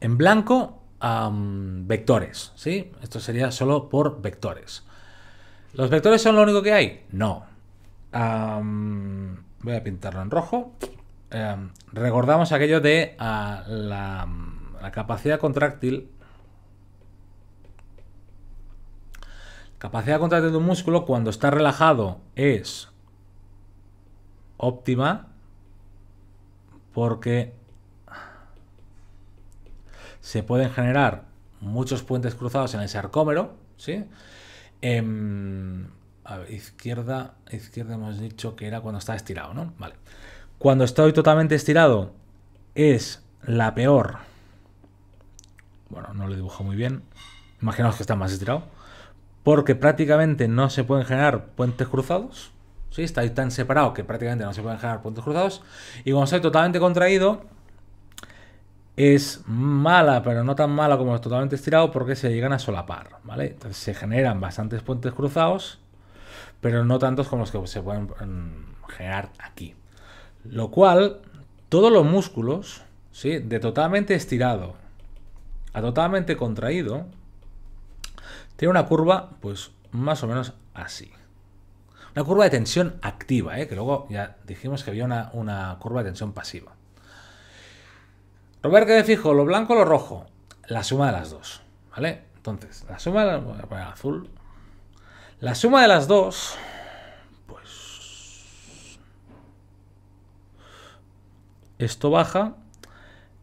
En blanco, vectores, ¿sí? Esto sería solo por vectores. ¿Los vectores son lo único que hay? No. voy a pintarlo en rojo. recordamos aquello de ah, la, la capacidad contráctil capacidad contráctil de un músculo cuando está relajado es óptima porque se pueden generar muchos puentes cruzados en el sarcómero, ¿sí? Em, a ver, izquierda, izquierda hemos dicho que era cuando está estirado, ¿no? Vale. Cuando estoy totalmente estirado es la peor. Bueno, no lo dibujo muy bien. Imaginaos que está más estirado. Porque prácticamente no se pueden generar puentes cruzados. si Está ahí tan separado que prácticamente no se pueden generar puentes cruzados. Y cuando estoy totalmente contraído es mala, pero no tan mala como es totalmente estirado porque se llegan a solapar, ¿vale? Entonces se generan bastantes puentes cruzados, pero no tantos como los que se pueden mm, generar aquí. Lo cual, todos los músculos, De totalmente estirado a totalmente contraído, tiene una curva, pues, más o menos así. Una curva de tensión activa, ¿eh? que luego ya dijimos que había una curva de tensión pasiva. Robert, ¿qué de fijo? ¿Lo blanco o lo rojo? La suma de las dos, ¿vale? Entonces, la suma de las... azul. La suma de las dos... Pues... Esto baja,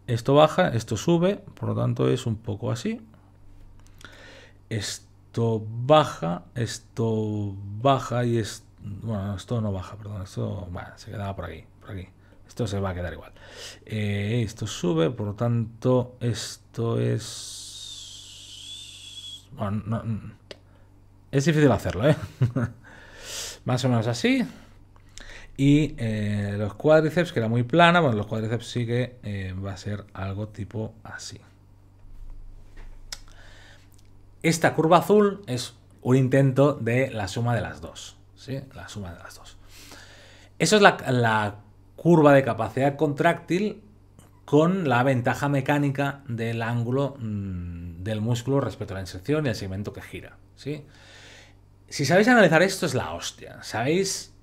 esto baja, esto sube, por lo tanto es un poco así. Esto baja, esto baja y es... Bueno, esto no baja, perdón, esto... Bueno, se quedaba por aquí, por aquí. Esto se va a quedar igual. Eh, esto sube, por lo tanto, esto es... Mm, es difícil hacerlo, ¿eh? Más o menos así. Y eh, los cuádriceps, que era muy plana, bueno, los cuádriceps sí que eh, va a ser algo tipo así. Esta curva azul es un intento de la suma de las dos. ¿sí? La suma de las dos. Eso es la, la curva de capacidad contráctil con la ventaja mecánica del ángulo mm, del músculo respecto a la inserción y el segmento que gira. ¿sí? Si sabéis analizar esto es la hostia. Sabéis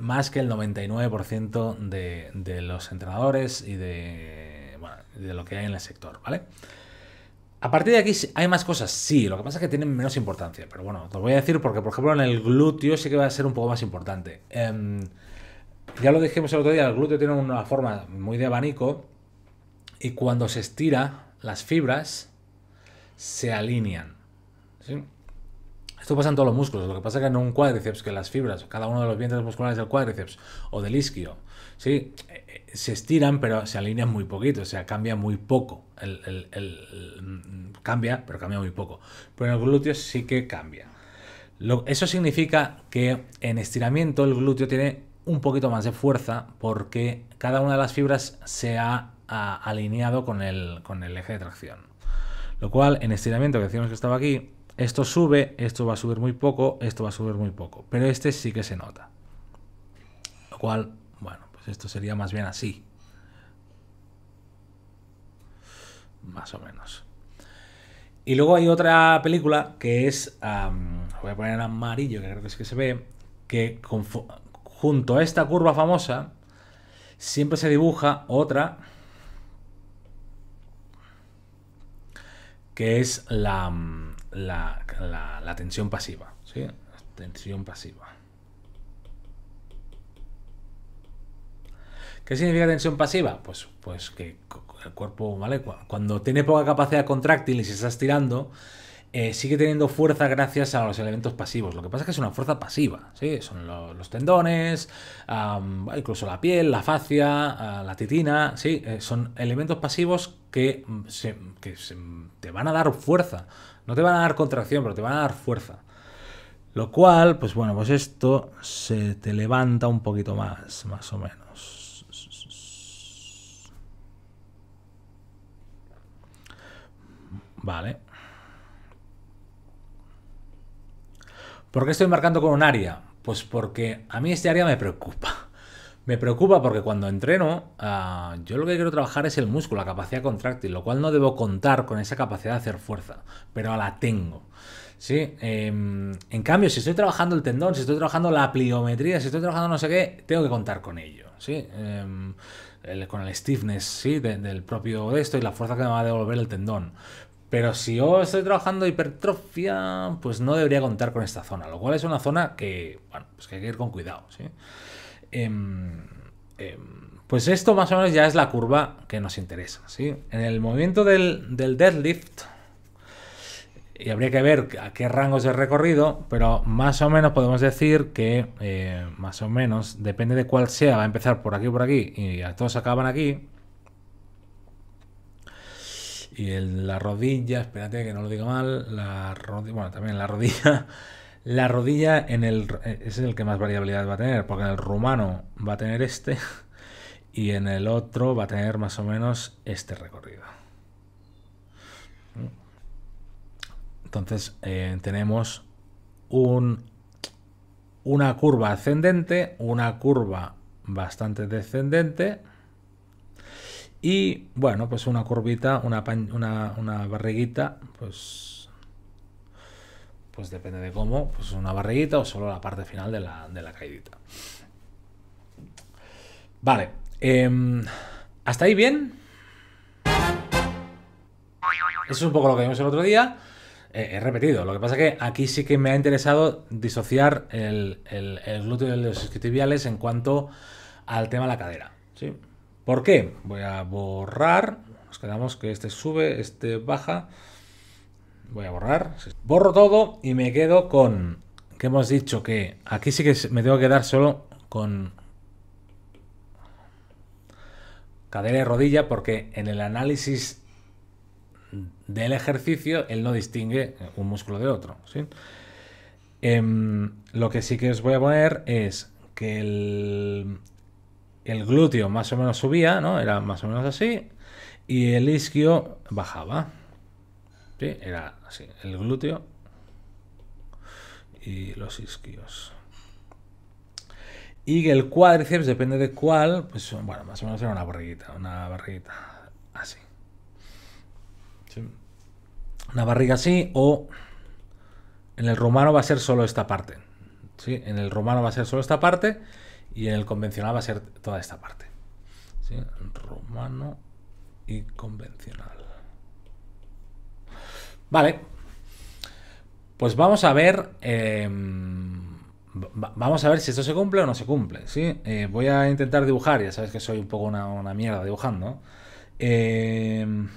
más que el 99% de, de, los entrenadores y de, lo que hay en el sector. ¿vale? A partir de aquí hay más cosas, sí, lo que pasa es que tienen menos importancia, pero bueno, os voy a decir porque, por ejemplo, en el glúteo sí que va a ser un poco más importante. Em, ya lo dijimos el otro día, el glúteo tiene una forma muy de abanico y cuando se estira, las fibras se alinean. ¿sí? Esto pasa en todos los músculos, lo que pasa es que en un cuádriceps, que las fibras, cada uno de los vientres musculares del cuádriceps o del isquio, ¿sí? Eh, eh, se estiran pero se alinean muy poquito, o sea, cambia muy poco. El, mm, cambia, pero cambia muy poco. Pero en el glúteo sí que cambia. eso significa que en estiramiento el glúteo tiene un poquito más de fuerza porque cada una de las fibras se ha, alineado con el, con el eje de tracción. Lo cual, en estiramiento que decíamos que estaba aquí, esto sube, esto va a subir muy poco, esto va a subir muy poco, pero este sí que se nota. Lo cual, bueno, pues esto sería más bien así. Más o menos. Y luego hay otra película que es, voy a poner en amarillo, que creo que es que se ve, que junto a esta curva famosa, siempre se dibuja otra que es la, la, tensión pasiva. ¿sí? Tensión pasiva. ¿Qué significa tensión pasiva? Pues, pues que el cuerpo, ¿vale? Cuando tiene poca capacidad contráctil y se está estirando, eh, sigue teniendo fuerza gracias a los elementos pasivos. Lo que pasa es que es una fuerza pasiva, ¿sí? Son los tendones, incluso la piel, la fascia, ah, la titina, ¿sí? Eh, son elementos pasivos que, mm, te van a dar fuerza. No te van a dar contracción, pero te van a dar fuerza. Lo cual, pues bueno, pues esto se te levanta un poquito más, más o menos. Vale. ¿Por qué estoy marcando con un área? Pues porque a mí este área me preocupa. Me preocupa porque cuando entreno, ah, yo lo que quiero trabajar es el músculo, la capacidad contráctil, lo cual no debo contar con esa capacidad de hacer fuerza, pero la tengo. ¿sí? Em, en cambio, si estoy trabajando el tendón, si estoy trabajando la pliometría, si estoy trabajando no sé qué, tengo que contar con ello, ¿sí? Em, con el stiffness, ¿sí? del propio de esto y la fuerza que me va a devolver el tendón. Pero si yo estoy trabajando hipertrofia, pues no debería contar con esta zona, lo cual es una zona que, bueno, pues que hay que ir con cuidado, ¿sí? Em, em, pues esto más o menos ya es la curva que nos interesa, ¿sí? En el movimiento del, deadlift, y habría que ver a qué rangos de recorrido, pero más o menos podemos decir que, eh, más o menos, depende de cuál sea, va a empezar por aquí por aquí y a todos acaban aquí, y la rodilla, espérate que no lo diga mal, la rodilla, bueno, también la rodilla, la rodilla en el, eh, es el que más variabilidad va a tener, porque en el rumano va a tener este y en el otro va a tener más o menos este recorrido. Entonces eh, tenemos un, una curva ascendente, una curva bastante descendente, y bueno, pues una curvita, una, una, una barriguita, pues, pues depende de cómo, pues una barriguita o solo la parte final de la, de la Vale, em, ¿hasta ahí bien? Eso es un poco lo que vimos el otro día. Eh, he repetido, lo que pasa que aquí sí que me ha interesado disociar el, glúteo de los escritiviales en cuanto al tema de la cadera. ¿sí? ¿Por qué? Voy a borrar. Nos quedamos que este sube, este baja. Voy a borrar. Borro todo y me quedo con... Que hemos dicho que aquí sí que me tengo que quedar solo con cadera y rodilla porque en el análisis del ejercicio él no distingue un músculo de otro. Em, lo que sí que os voy a poner es que el, el glúteo más o menos subía, ¿no? Era más o menos así. Y el isquio bajaba. Sí, era así. El glúteo y los isquios. Y el cuádriceps, depende de cuál, pues bueno, más o menos era una barriguita, una barriguita así. Sí. Una barriga así o en el romano va a ser solo esta parte. ¿sí? En el romano va a ser solo esta parte y en el convencional va a ser toda esta parte. ¿sí? Romano y convencional. Vale. Pues vamos a ver. Em, vamos a ver si esto se cumple o no se cumple. ¿sí? Eh, voy a intentar dibujar. Ya sabes que soy un poco una, mierda dibujando. Em,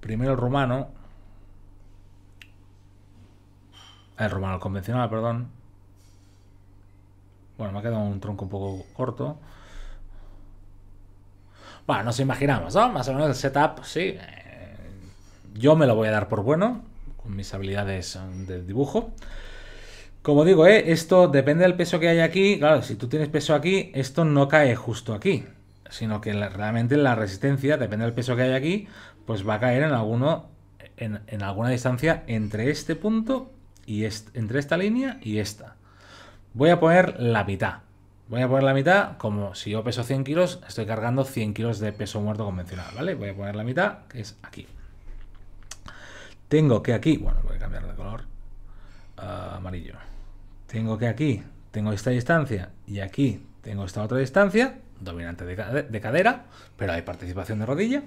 primero el romano. El romano el convencional, perdón. Bueno, me ha quedado un tronco un poco corto. Bueno, nos imaginamos, ¿no? Más o menos el setup, sí. Eh, yo me lo voy a dar por bueno, con mis habilidades eh, de dibujo. Como digo, eh, esto depende del peso que hay aquí. Claro, si tú tienes peso aquí, esto no cae justo aquí. Sino que realmente la resistencia, depende del peso que hay aquí, pues va a caer en alguno. En, alguna distancia entre este punto y entre esta línea y esta. Voy a poner la mitad. Voy a poner la mitad, como si yo peso 100 kilos, estoy cargando 100 kilos de peso muerto convencional, ¿vale? Voy a poner la mitad, que es aquí. Tengo que aquí, bueno, voy a cambiar de color ah, amarillo. Tengo que aquí, tengo esta distancia y aquí tengo esta otra distancia, dominante de, cadera, pero hay participación de rodilla.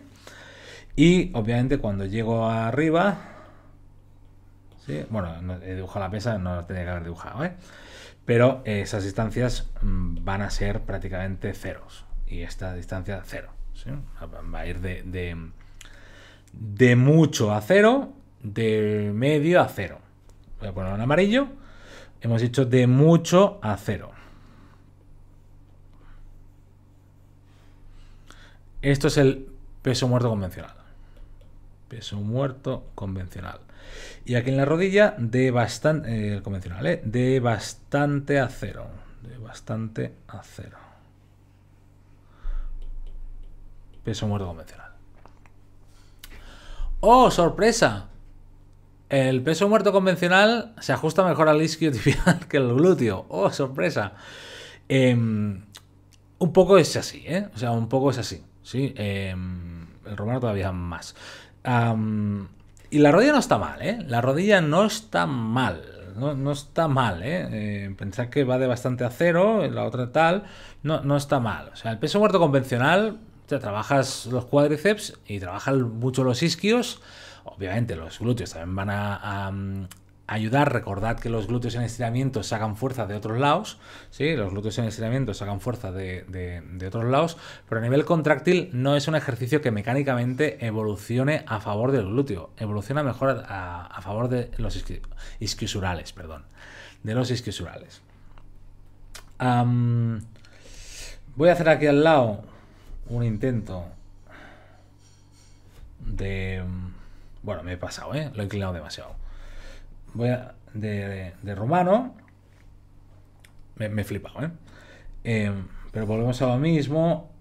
Y obviamente cuando llego arriba, bueno, he dibujado la pesa, no la tenía que haber dibujado, ¿eh? pero eh, esas distancias mm, van a ser prácticamente ceros. Y esta distancia cero. Va a ir de, de, de, mucho a cero, de medio a cero. Voy a ponerlo en amarillo. Hemos dicho de mucho a cero. Esto es el peso muerto convencional. Peso muerto convencional. Y aquí en la rodilla de bastante, eh, convencional, ¿eh? de bastante acero. De bastante acero. Peso muerto convencional. ¡Oh, sorpresa! El peso muerto convencional se ajusta mejor al isquiotibial que el glúteo. ¡Oh, sorpresa! Em, un poco es así, ¿eh? O sea, un poco es así. Sí, em, el romano todavía más. Y la rodilla no está mal, ¿eh? La rodilla no está mal. No, está mal, ¿eh? eh Pensar que va de bastante a cero, la otra tal, no, no está mal. O sea, el peso muerto convencional, te trabajas los cuádriceps y trabajas mucho los isquios. Obviamente los glúteos también van a, ayudar. Recordad que los glúteos en estiramiento sacan fuerza de otros lados, ¿sí? Los glúteos en estiramiento sacan fuerza de, otros lados, pero a nivel contractil no es un ejercicio que mecánicamente evolucione a favor del glúteo, evoluciona mejor a, favor de los isquiosurales perdón, de los isquiosurales voy a hacer aquí al lado un intento de... Bueno, me he pasado, ¿eh? Lo he inclinado demasiado voy a, de, Romano. Me, me he flipado, ¿eh? ¿eh? Pero volvemos a lo mismo.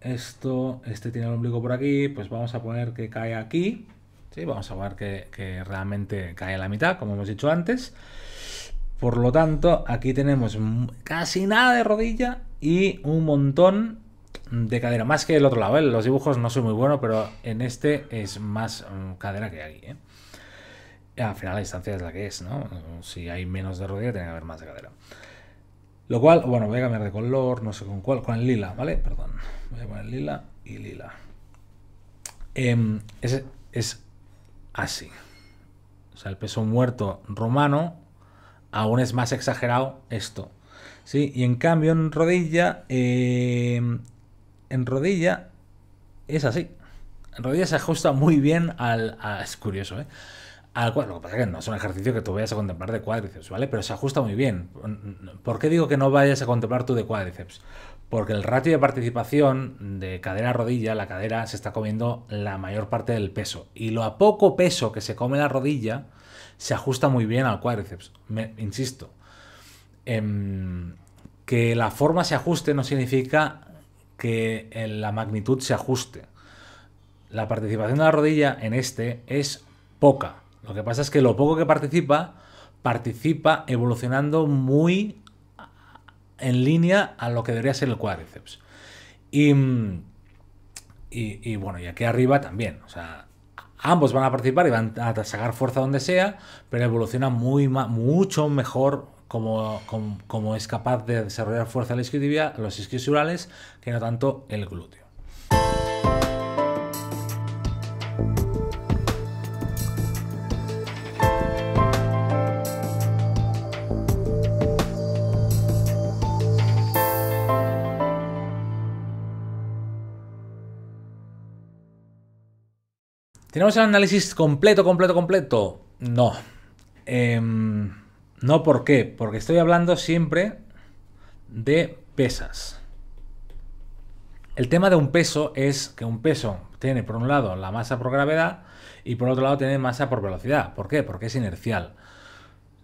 Esto, este tiene el ombligo por aquí, pues vamos a poner que cae aquí. ¿sí? Vamos a ver que, realmente cae a la mitad, como hemos dicho antes. Por lo tanto, aquí tenemos casi nada de rodilla y un montón de cadera, más que el otro lado. ¿eh? Los dibujos no son muy buenos, pero en este es más mm, cadera que aquí, ¿eh? Eh, al final la distancia es la que es, ¿no? Si hay menos de rodilla, tiene que haber más de cadera. Lo cual, bueno, voy a cambiar de color, no sé con cuál, con el lila, ¿vale? Perdón, voy a poner lila y lila. Em, es, así. O sea, el peso muerto romano aún es más exagerado esto. ¿sí? Y en cambio en rodilla, em, en rodilla es así. En rodilla se ajusta muy bien al... es curioso, ¿eh? lo que pasa es que no es un ejercicio que tú vayas a contemplar de cuádriceps, ¿vale? Pero se ajusta muy bien. ¿Por qué digo que no vayas a contemplar tú de cuádriceps? Porque el ratio de participación de cadera a rodilla, la cadera se está comiendo la mayor parte del peso. Y lo a poco peso que se come la rodilla se ajusta muy bien al cuádriceps. insisto, em, que la forma se ajuste no significa que eh, la magnitud se ajuste. La participación de la rodilla en este es poca. Lo que pasa es que lo poco que participa, participa evolucionando muy en línea a lo que debería ser el cuádriceps. Y, y, bueno, y aquí arriba también. O sea, ambos van a participar y van a sacar fuerza donde sea, pero evoluciona muy, mucho mejor como, como, es capaz de desarrollar fuerza la los isquisurales, que no tanto el glúteo. ¿Tenemos el análisis completo, completo, completo? No. Em, no, ¿por qué? Porque estoy hablando siempre de pesas. El tema de un peso es que un peso tiene, por un lado, la masa por gravedad y por otro lado tiene masa por velocidad. ¿Por qué? Porque es inercial.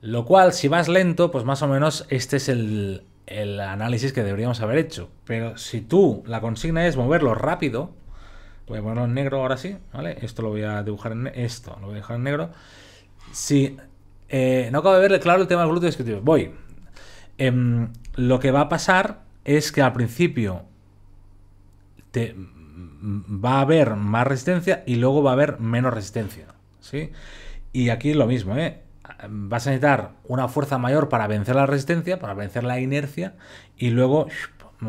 Lo cual, si vas lento, pues más o menos este es el análisis que deberíamos haber hecho. Pero si tú, la consigna es moverlo rápido, voy a ponerlo en negro ahora sí, ¿vale? Esto lo voy a dibujar en esto, lo voy a dejar en negro. Si eh, no acabo de verle claro el tema del glúteo descriptivo, voy. Em, lo que va a pasar es que al principio mm, va a haber más resistencia y luego va a haber menos resistencia, ¿sí? Y aquí es lo mismo, ¿eh? Vas a necesitar una fuerza mayor para vencer la resistencia, para vencer la inercia, y luego,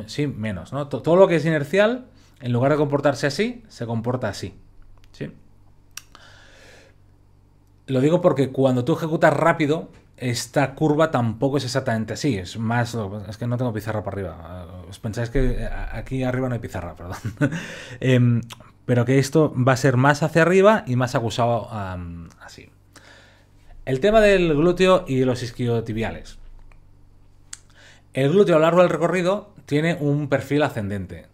sí, menos, ¿no? Todo lo que es inercial en lugar de comportarse así, se comporta así. ¿Sí? Lo digo porque cuando tú ejecutas rápido, esta curva tampoco es exactamente así. Es más. Es que no tengo pizarra para arriba. Eh, os pensáis que eh, aquí arriba no hay pizarra, perdón. Em, pero que esto va a ser más hacia arriba y más acusado así. El tema del glúteo y los isquiotibiales. El glúteo a lo largo del recorrido tiene un perfil ascendente.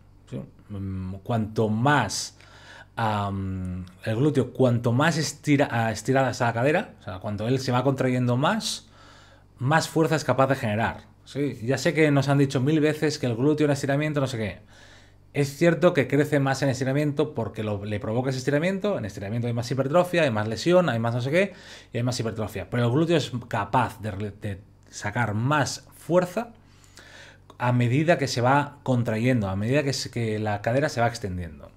Mm, cuanto más el glúteo, cuanto más estira, ah, estirada esa la cadera, o cuanto él se va contrayendo más, más fuerza es capaz de generar. ya sé que nos han dicho mil veces que el glúteo en estiramiento, no sé qué. Es cierto que crece más en estiramiento porque le provoca ese estiramiento. En estiramiento hay más hipertrofia, hay más lesión, hay más no sé qué, y hay más hipertrofia. Pero el glúteo es capaz de sacar más fuerza a medida que se va contrayendo, a medida que, que la cadera se va extendiendo.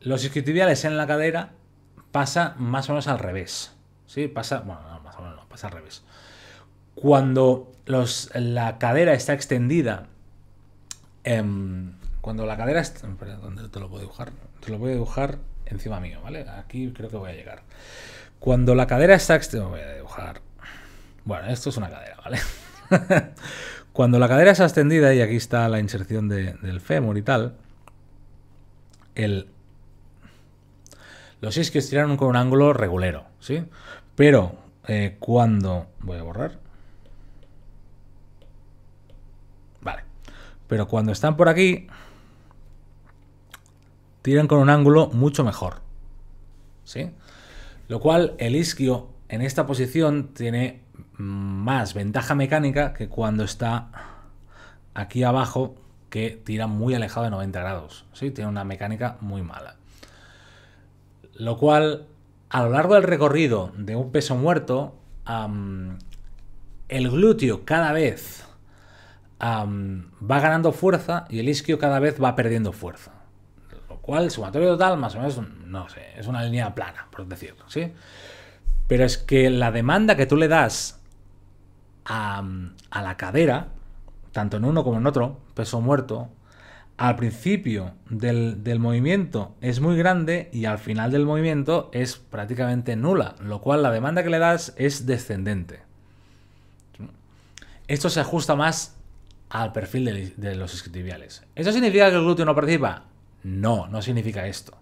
Los isquiotibiales en la cadera pasa más o menos al revés. ¿sí? Pasa, bueno, más o menos pasa al revés. Cuando la cadera está extendida, em, cuando la cadera... Espera, ¿dónde te lo puedo dibujar? Te lo voy a dibujar encima mío, ¿vale? Aquí creo que voy a llegar. Cuando la cadera está extendida... Voy a dibujar... Bueno, esto es una cadera, ¿vale? Cuando la cadera es extendida, y aquí está la inserción del fémur y tal, el, los isquios tiraron con un ángulo regulero, ¿sí? Pero eh, cuando... Voy a borrar. Vale. Pero cuando están por aquí, tiran con un ángulo mucho mejor, ¿sí? Lo cual el isquio en esta posición tiene más ventaja mecánica que cuando está aquí abajo que tira muy alejado de 90 grados. ¿sí? Tiene una mecánica muy mala. Lo cual, a lo largo del recorrido de un peso muerto, el glúteo cada vez va ganando fuerza y el isquio cada vez va perdiendo fuerza. Lo cual, el sumatorio total, más o menos, no sé, es una línea plana, por decirlo. ¿sí? Pero es que la demanda que tú le das a, la cadera, tanto en uno como en otro, peso muerto, al principio del, movimiento es muy grande y al final del movimiento es prácticamente nula, lo cual la demanda que le das es descendente. Esto se ajusta más al perfil de, los escritiviales. ¿Eso significa que el glúteo no participa? No, no significa esto.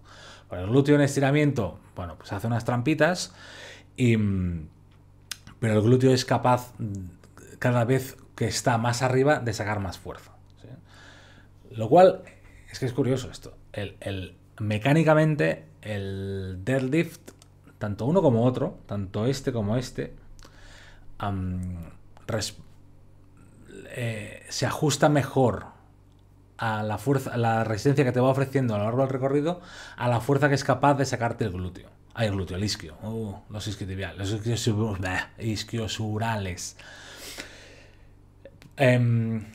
el glúteo en estiramiento, bueno, pues hace unas trampitas Mm, pero el glúteo es capaz, cada vez que está más arriba, de sacar más fuerza. Lo cual es que es curioso esto. El, mecánicamente, el deadlift, tanto uno como otro, tanto este como este, eh, se ajusta mejor a la fuerza, a la resistencia que te va ofreciendo a lo largo del recorrido, a la fuerza que es capaz de sacarte el glúteo. Hay el glúteo, el isquio. uh, los isquiotibiales, los isquios isquiosurales. Em,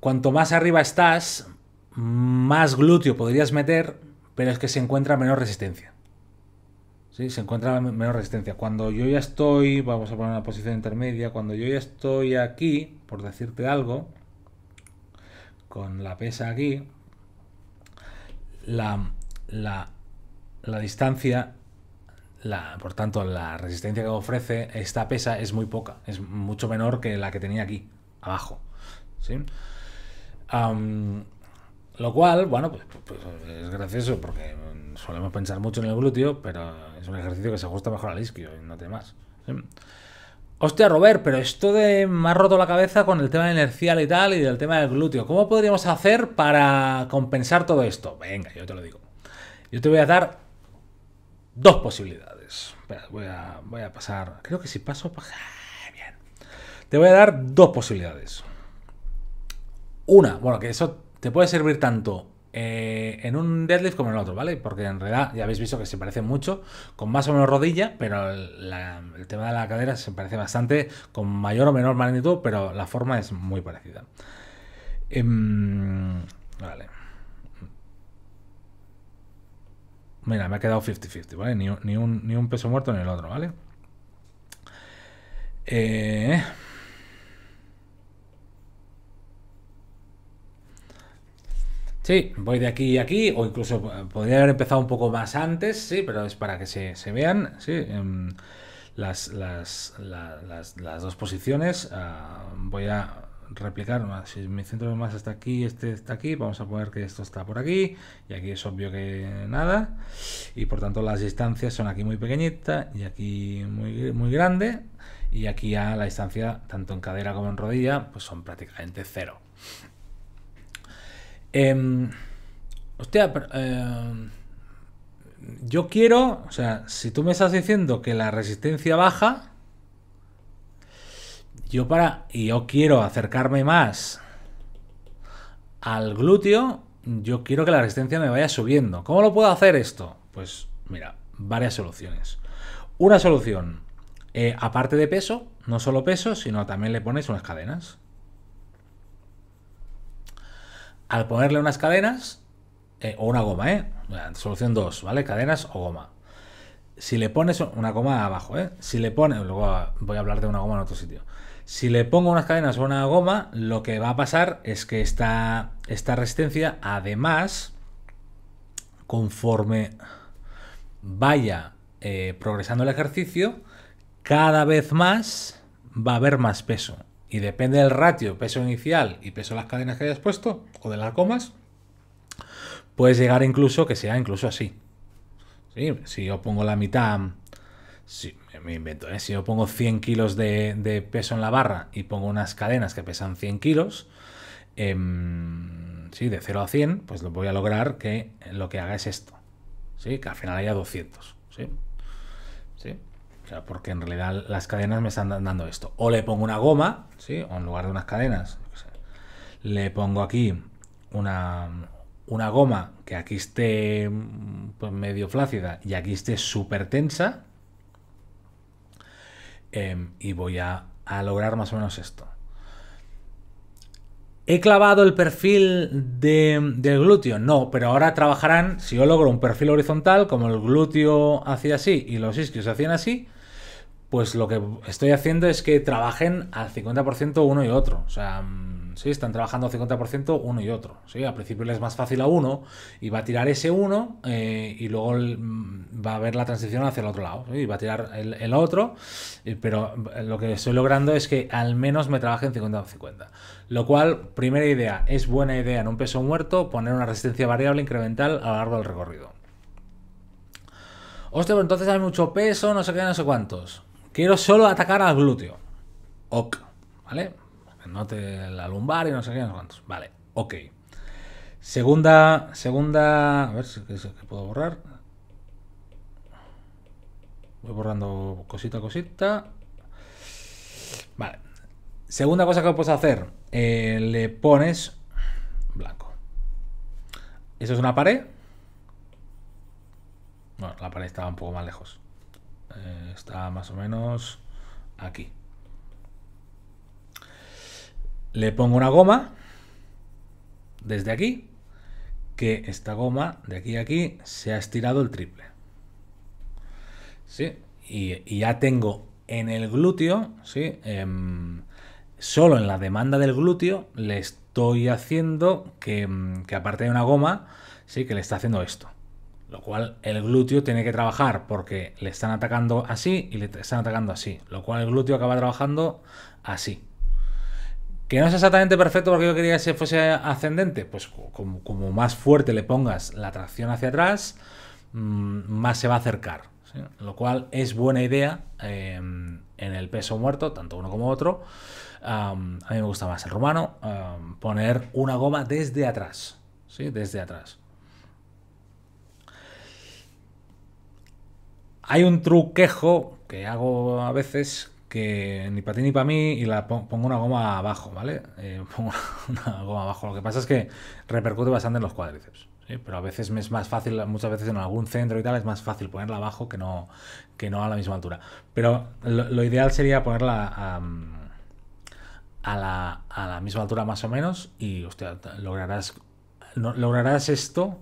cuanto más arriba estás, más glúteo podrías meter, pero es que se encuentra menor resistencia. ¿Sí? Se encuentra menor resistencia. Cuando yo ya estoy, vamos a poner una posición intermedia, cuando yo ya estoy aquí, por decirte algo, con la pesa aquí, la, la, la distancia, por tanto, la resistencia que ofrece esta pesa es muy poca, es mucho menor que la que tenía aquí, abajo. lo cual, bueno, pues, pues, es gracioso porque solemos pensar mucho en el glúteo, pero es un ejercicio que se ajusta mejor al isquio y no te más. Hostia, Robert, pero esto de me ha roto la cabeza con el tema inercial y tal y del tema del glúteo. ¿Cómo podríamos hacer para compensar todo esto? Venga, yo te lo digo. Yo te voy a dar dos posibilidades. Voy a, pasar. Creo que si paso. Bien. Te voy a dar dos posibilidades. Una, bueno, que eso te puede servir tanto eh, en un deadlift como en el otro, ¿vale? Porque en realidad ya habéis visto que se parece mucho, con más o menos rodilla, pero el, tema de la cadera se parece bastante, con mayor o menor magnitud, pero la forma es muy parecida. Em, vale. Mira, me ha quedado 50-50, ¿vale? Ni, un, peso muerto ni el otro, ¿vale? Eh, sí, voy de aquí y aquí, o incluso podría haber empezado un poco más antes, sí, pero es para que se, vean, sí. Em, las, dos posiciones. Ah, voy a replicar más. Si mi centro más está aquí, este está aquí, vamos a poner que esto está por aquí, y aquí es obvio que nada, y por tanto las distancias son aquí muy pequeñitas y aquí muy, muy grande, y aquí ya la distancia, tanto en cadera como en rodilla, pues son prácticamente cero. Em, hostia, em, yo quiero, o sea, si tú me estás diciendo que la resistencia baja, yo para, yo quiero acercarme más al glúteo, yo quiero que la resistencia me vaya subiendo. ¿Cómo lo puedo hacer esto? Pues mira, varias soluciones. Una solución, eh, aparte de peso, no solo peso, sino también le pones unas cadenas. Al ponerle unas cadenas, eh, o una goma, ¿eh? Solución 2, ¿vale? Cadenas o goma. Si le pones una goma abajo, ¿eh? Si le pones, luego voy a hablar de una goma en otro sitio. Si le pongo unas cadenas o una goma, lo que va a pasar es que esta, esta resistencia, además, conforme vaya eh, progresando el ejercicio, cada vez más va a haber más peso. Y depende del ratio peso inicial y peso de las cadenas que hayas puesto, o de las gomas, puedes llegar incluso que sea incluso así. Si yo pongo la mitad si me invento, ¿eh? si yo pongo 100 kilos de, peso en la barra y pongo unas cadenas que pesan 100 kilos, em, sí, de 0 a 100, pues lo voy a lograr que lo que haga es esto, ¿sí? que al final haya 200. porque en realidad las cadenas me están dando esto. O le pongo una goma, o en lugar de unas cadenas, le pongo aquí una, goma que aquí esté pues, medio flácida y aquí esté súper tensa Em, y voy a, lograr más o menos esto. ¿He clavado el perfil del glúteo? No, pero ahora trabajarán, si yo logro un perfil horizontal, como el glúteo hacia así y los isquios hacían así, pues lo que estoy haciendo es que trabajen al 50% uno y otro. O sea, mm, están trabajando 50% uno y otro. ¿sí? Al principio les es más fácil a uno y va a tirar ese uno eh, y luego mm, va a haber la transición hacia el otro lado. Y va a tirar el, otro, eh, pero eh, lo que estoy logrando es que al menos me trabajen 50-50. Lo cual, primera idea, es buena idea en un peso muerto poner una resistencia variable incremental a lo largo del recorrido. Hostia, entonces hay mucho peso, no sé qué, no sé cuántos. Quiero solo atacar al glúteo. Ok, ¿vale? note la lumbar y no sé qué, no sé Vale, ok. Segunda, segunda, a ver si puedo borrar. Voy borrando cosita a cosita. Vale. Segunda cosa que puedes hacer, eh, le pones blanco. Eso es una pared. Bueno, la pared estaba un poco más lejos. Eh, está más o menos aquí le pongo una goma desde aquí, que esta goma de aquí a aquí se ha estirado el triple. ¿Sí? Y, ya tengo en el glúteo, ¿sí? Em, solo en la demanda del glúteo le estoy haciendo que, em, que, aparte de una goma, sí que le está haciendo esto. Lo cual el glúteo tiene que trabajar porque le están atacando así y le están atacando así. Lo cual el glúteo acaba trabajando así. Que no es exactamente perfecto porque yo quería que se fuese ascendente. Pues como, más fuerte le pongas la tracción hacia atrás, mm, más se va a acercar. Lo cual es buena idea em, en el peso muerto, tanto uno como otro. a mí me gusta más el romano poner una goma desde atrás. ¿sí? Desde atrás. Hay un truquejo que hago a veces que ni para ti ni para mí y la pongo una goma abajo, ¿vale? Eh, pongo una goma abajo. Lo que pasa es que repercute bastante en los cuádriceps. Pero a veces es más fácil, muchas veces en algún centro y tal, es más fácil ponerla abajo que no, que no a la misma altura. Pero lo, ideal sería ponerla a, la, misma altura más o menos y, hostia, lograrás, lograrás esto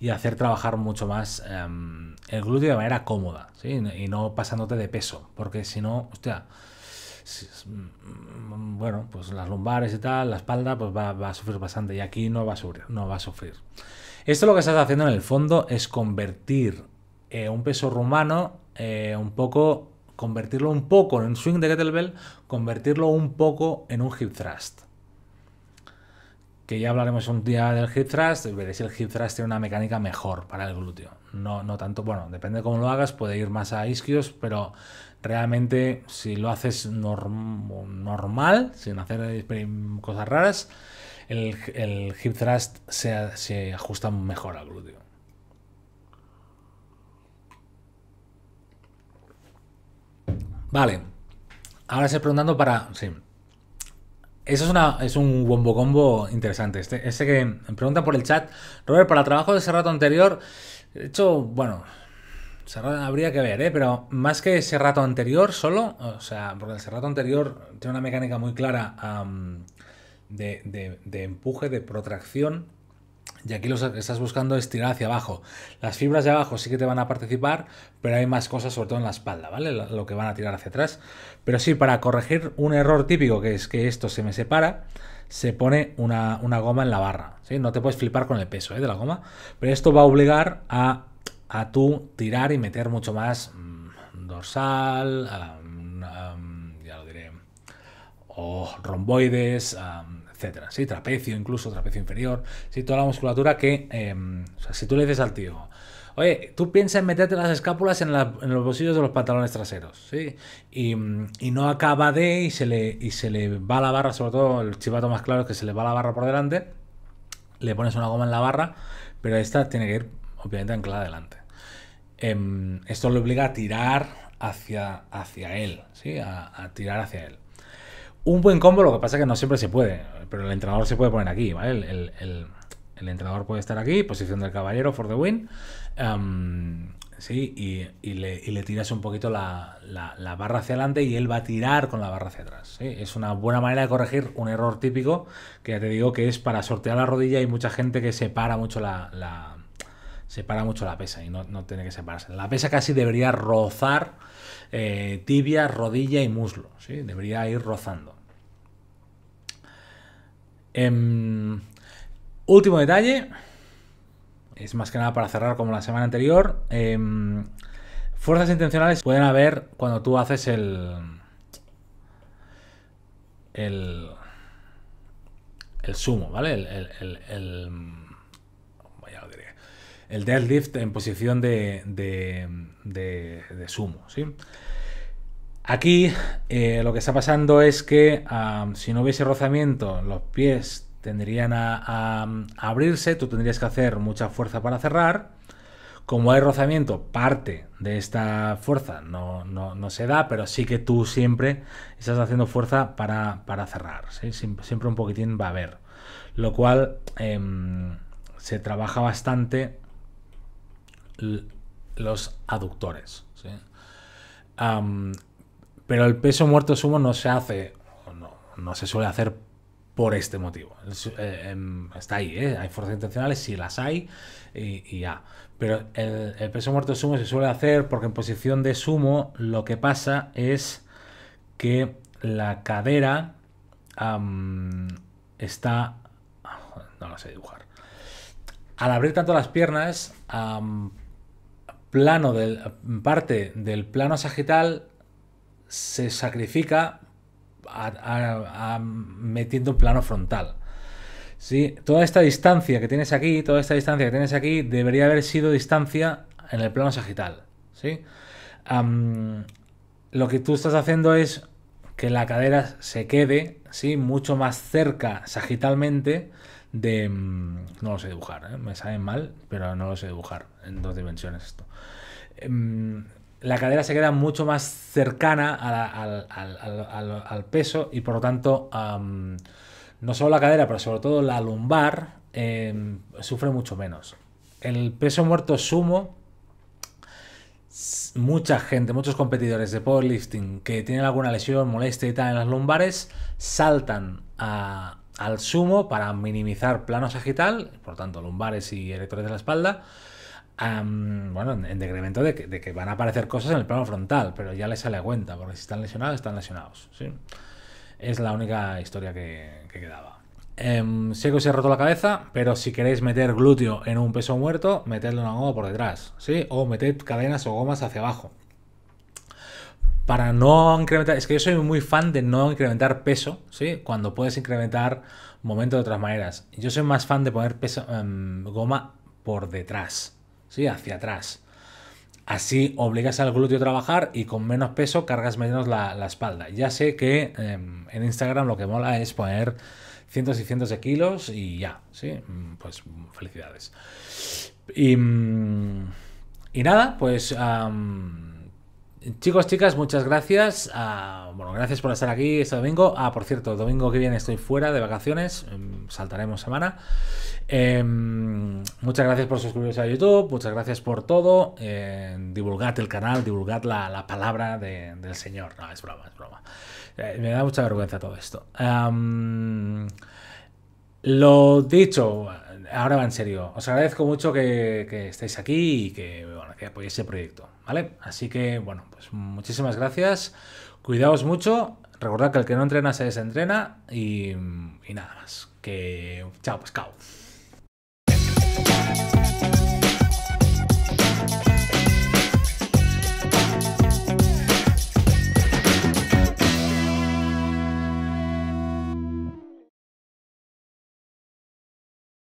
y hacer trabajar mucho más em, el glúteo de manera cómoda y no pasándote de peso, porque si no, hostia, mm, mm, bueno, pues las lumbares y tal, la espalda, pues va, a sufrir bastante y aquí no va a sufrir, no va a sufrir. Esto lo que estás haciendo en el fondo es convertir eh, un peso rumano eh, un poco, convertirlo un poco en un swing de kettlebell, convertirlo un poco en un hip thrust que ya hablaremos un día del hip thrust, eh, veréis si el hip thrust tiene una mecánica mejor para el glúteo. No, no tanto, bueno, depende de cómo lo hagas, puede ir más a isquios, pero realmente si lo haces normal, sin hacer cosas raras, el, hip thrust se, ajusta mejor al glúteo. Vale, ahora se preguntando para... Sí. Eso es, una, es un bombo combo interesante. Este, este que pregunta por el chat. Robert, para el trabajo de ese rato anterior, de hecho, bueno, habría que ver, ¿eh? pero más que ese rato anterior solo, o sea, porque el rato anterior tiene una mecánica muy clara de empuje, de protracción, y aquí lo que estás buscando estirar hacia abajo. Las fibras de abajo sí que te van a participar, pero hay más cosas, sobre todo en la espalda, ¿vale? Lo que van a tirar hacia atrás. Pero sí, para corregir un error típico que es que esto se me separa, se pone una, goma en la barra. ¿sí? No te puedes flipar con el peso ¿eh? de la goma, pero esto va a obligar a, a tú tirar y meter mucho más mm, dorsal, ya lo diré, o romboides etcétera. ¿sí? Trapecio, incluso trapecio inferior, ¿sí? toda la musculatura que, em, si tú le dices al tío, oye, tú piensas en meterte las escápulas en, los bolsillos de los pantalones traseros, ¿sí? Mm, y, no acaba de, y se, le, y se le va la barra, sobre todo el chivato más claro es que se le va la barra por delante, le pones una goma en la barra, pero esta tiene que ir, obviamente, anclada adelante. Em, esto le obliga a tirar hacia, hacia él, ¿sí? A, a tirar hacia él. Un buen combo, lo que pasa es que no siempre se puede pero el entrenador se puede poner aquí, ¿vale? El, entrenador puede estar aquí, posición del caballero, for the win. Um, sí, y, le, tiras un poquito la, barra hacia adelante y él va a tirar con la barra hacia atrás. Es una buena manera de corregir un error típico que ya te digo que es para sortear la rodilla. y mucha gente que separa mucho la, separa mucho la pesa y no, tiene que separarse. La pesa casi debería rozar eh, tibia, rodilla y muslo. ¿sí? Debería ir rozando. Em, último detalle, es más que nada para cerrar como la semana anterior. Em, fuerzas intencionales pueden haber cuando tú haces el... El, el sumo, ¿vale? El, deadlift en posición de, de sumo, ¿sí? Aquí eh, lo que está pasando es que si no hubiese rozamiento, los pies tendrían a, abrirse, tú tendrías que hacer mucha fuerza para cerrar. Como hay rozamiento, parte de esta fuerza no, se da, pero sí que tú siempre estás haciendo fuerza para, para cerrar. Siempre un poquitín va a haber. Lo cual em, se trabaja bastante los aductores. Pero el peso muerto sumo no se hace, no, no se suele hacer por este motivo. Eh, em, está ahí, ¿eh? hay fuerzas intencionales, si las hay, y, ya. Pero el, peso muerto sumo se suele hacer porque en posición de sumo lo que pasa es que la cadera está... No lo sé dibujar. Al abrir tanto las piernas, plano del, parte del plano sagital se sacrifica a, metiendo un plano frontal. ¿Sí? Toda esta distancia que tienes aquí, toda esta distancia que tienes aquí, debería haber sido distancia en el plano sagital. ¿sí? lo que tú estás haciendo es que la cadera se quede ¿sí? mucho más cerca sagitalmente de... Mm, no lo sé dibujar, ¿eh? me sabe mal, pero no lo sé dibujar en dos dimensiones esto. Em, la cadera se queda mucho más cercana al, peso y por lo tanto no solo la cadera, pero sobre todo la lumbar em, sufre mucho menos. El peso muerto sumo, mucha gente, muchos competidores de powerlifting que tienen alguna lesión, molesta y tal en las lumbares, saltan al sumo para minimizar plano sagital, por tanto lumbares y erectores de la espalda, bueno, en decremento de que, van a aparecer cosas en el plano frontal, pero ya les sale a cuenta, porque si están lesionados, están lesionados. ¿sí? Es la única historia que, quedaba. Em, sé que os he roto la cabeza, pero si queréis meter glúteo en un peso muerto, metedle una goma por detrás, ¿sí? O meted cadenas o gomas hacia abajo. Para no incrementar, es que yo soy muy fan de no incrementar peso, ¿sí? Cuando puedes incrementar momento de otras maneras. Yo soy más fan de poner peso, em, goma por detrás. ¿sí? Hacia atrás. Así obligas al glúteo a trabajar y con menos peso cargas menos la, espalda. Ya sé que em, en Instagram lo que mola es poner cientos y cientos de kilos y ya, ¿sí? Mm, pues felicidades. Y, mm, nada, pues... Chicos, chicas, muchas gracias. Ah, bueno, gracias por estar aquí este domingo. Ah, por cierto, domingo que viene estoy fuera de vacaciones. Em, saltaremos semana. Em, muchas gracias por suscribirse a YouTube, muchas gracias por todo. Em, divulgad el canal, divulgad la, palabra del Señor. No, es broma, es broma. Eh, me da mucha vergüenza todo esto. Em, lo dicho, ahora va en serio. Os agradezco mucho que, estéis aquí y que, apoyéis el proyecto, ¿vale? Así que, bueno, pues muchísimas gracias. Cuidaos mucho. Recordad que el que no entrena se desentrena y, y nada más. Que chao, pues chao.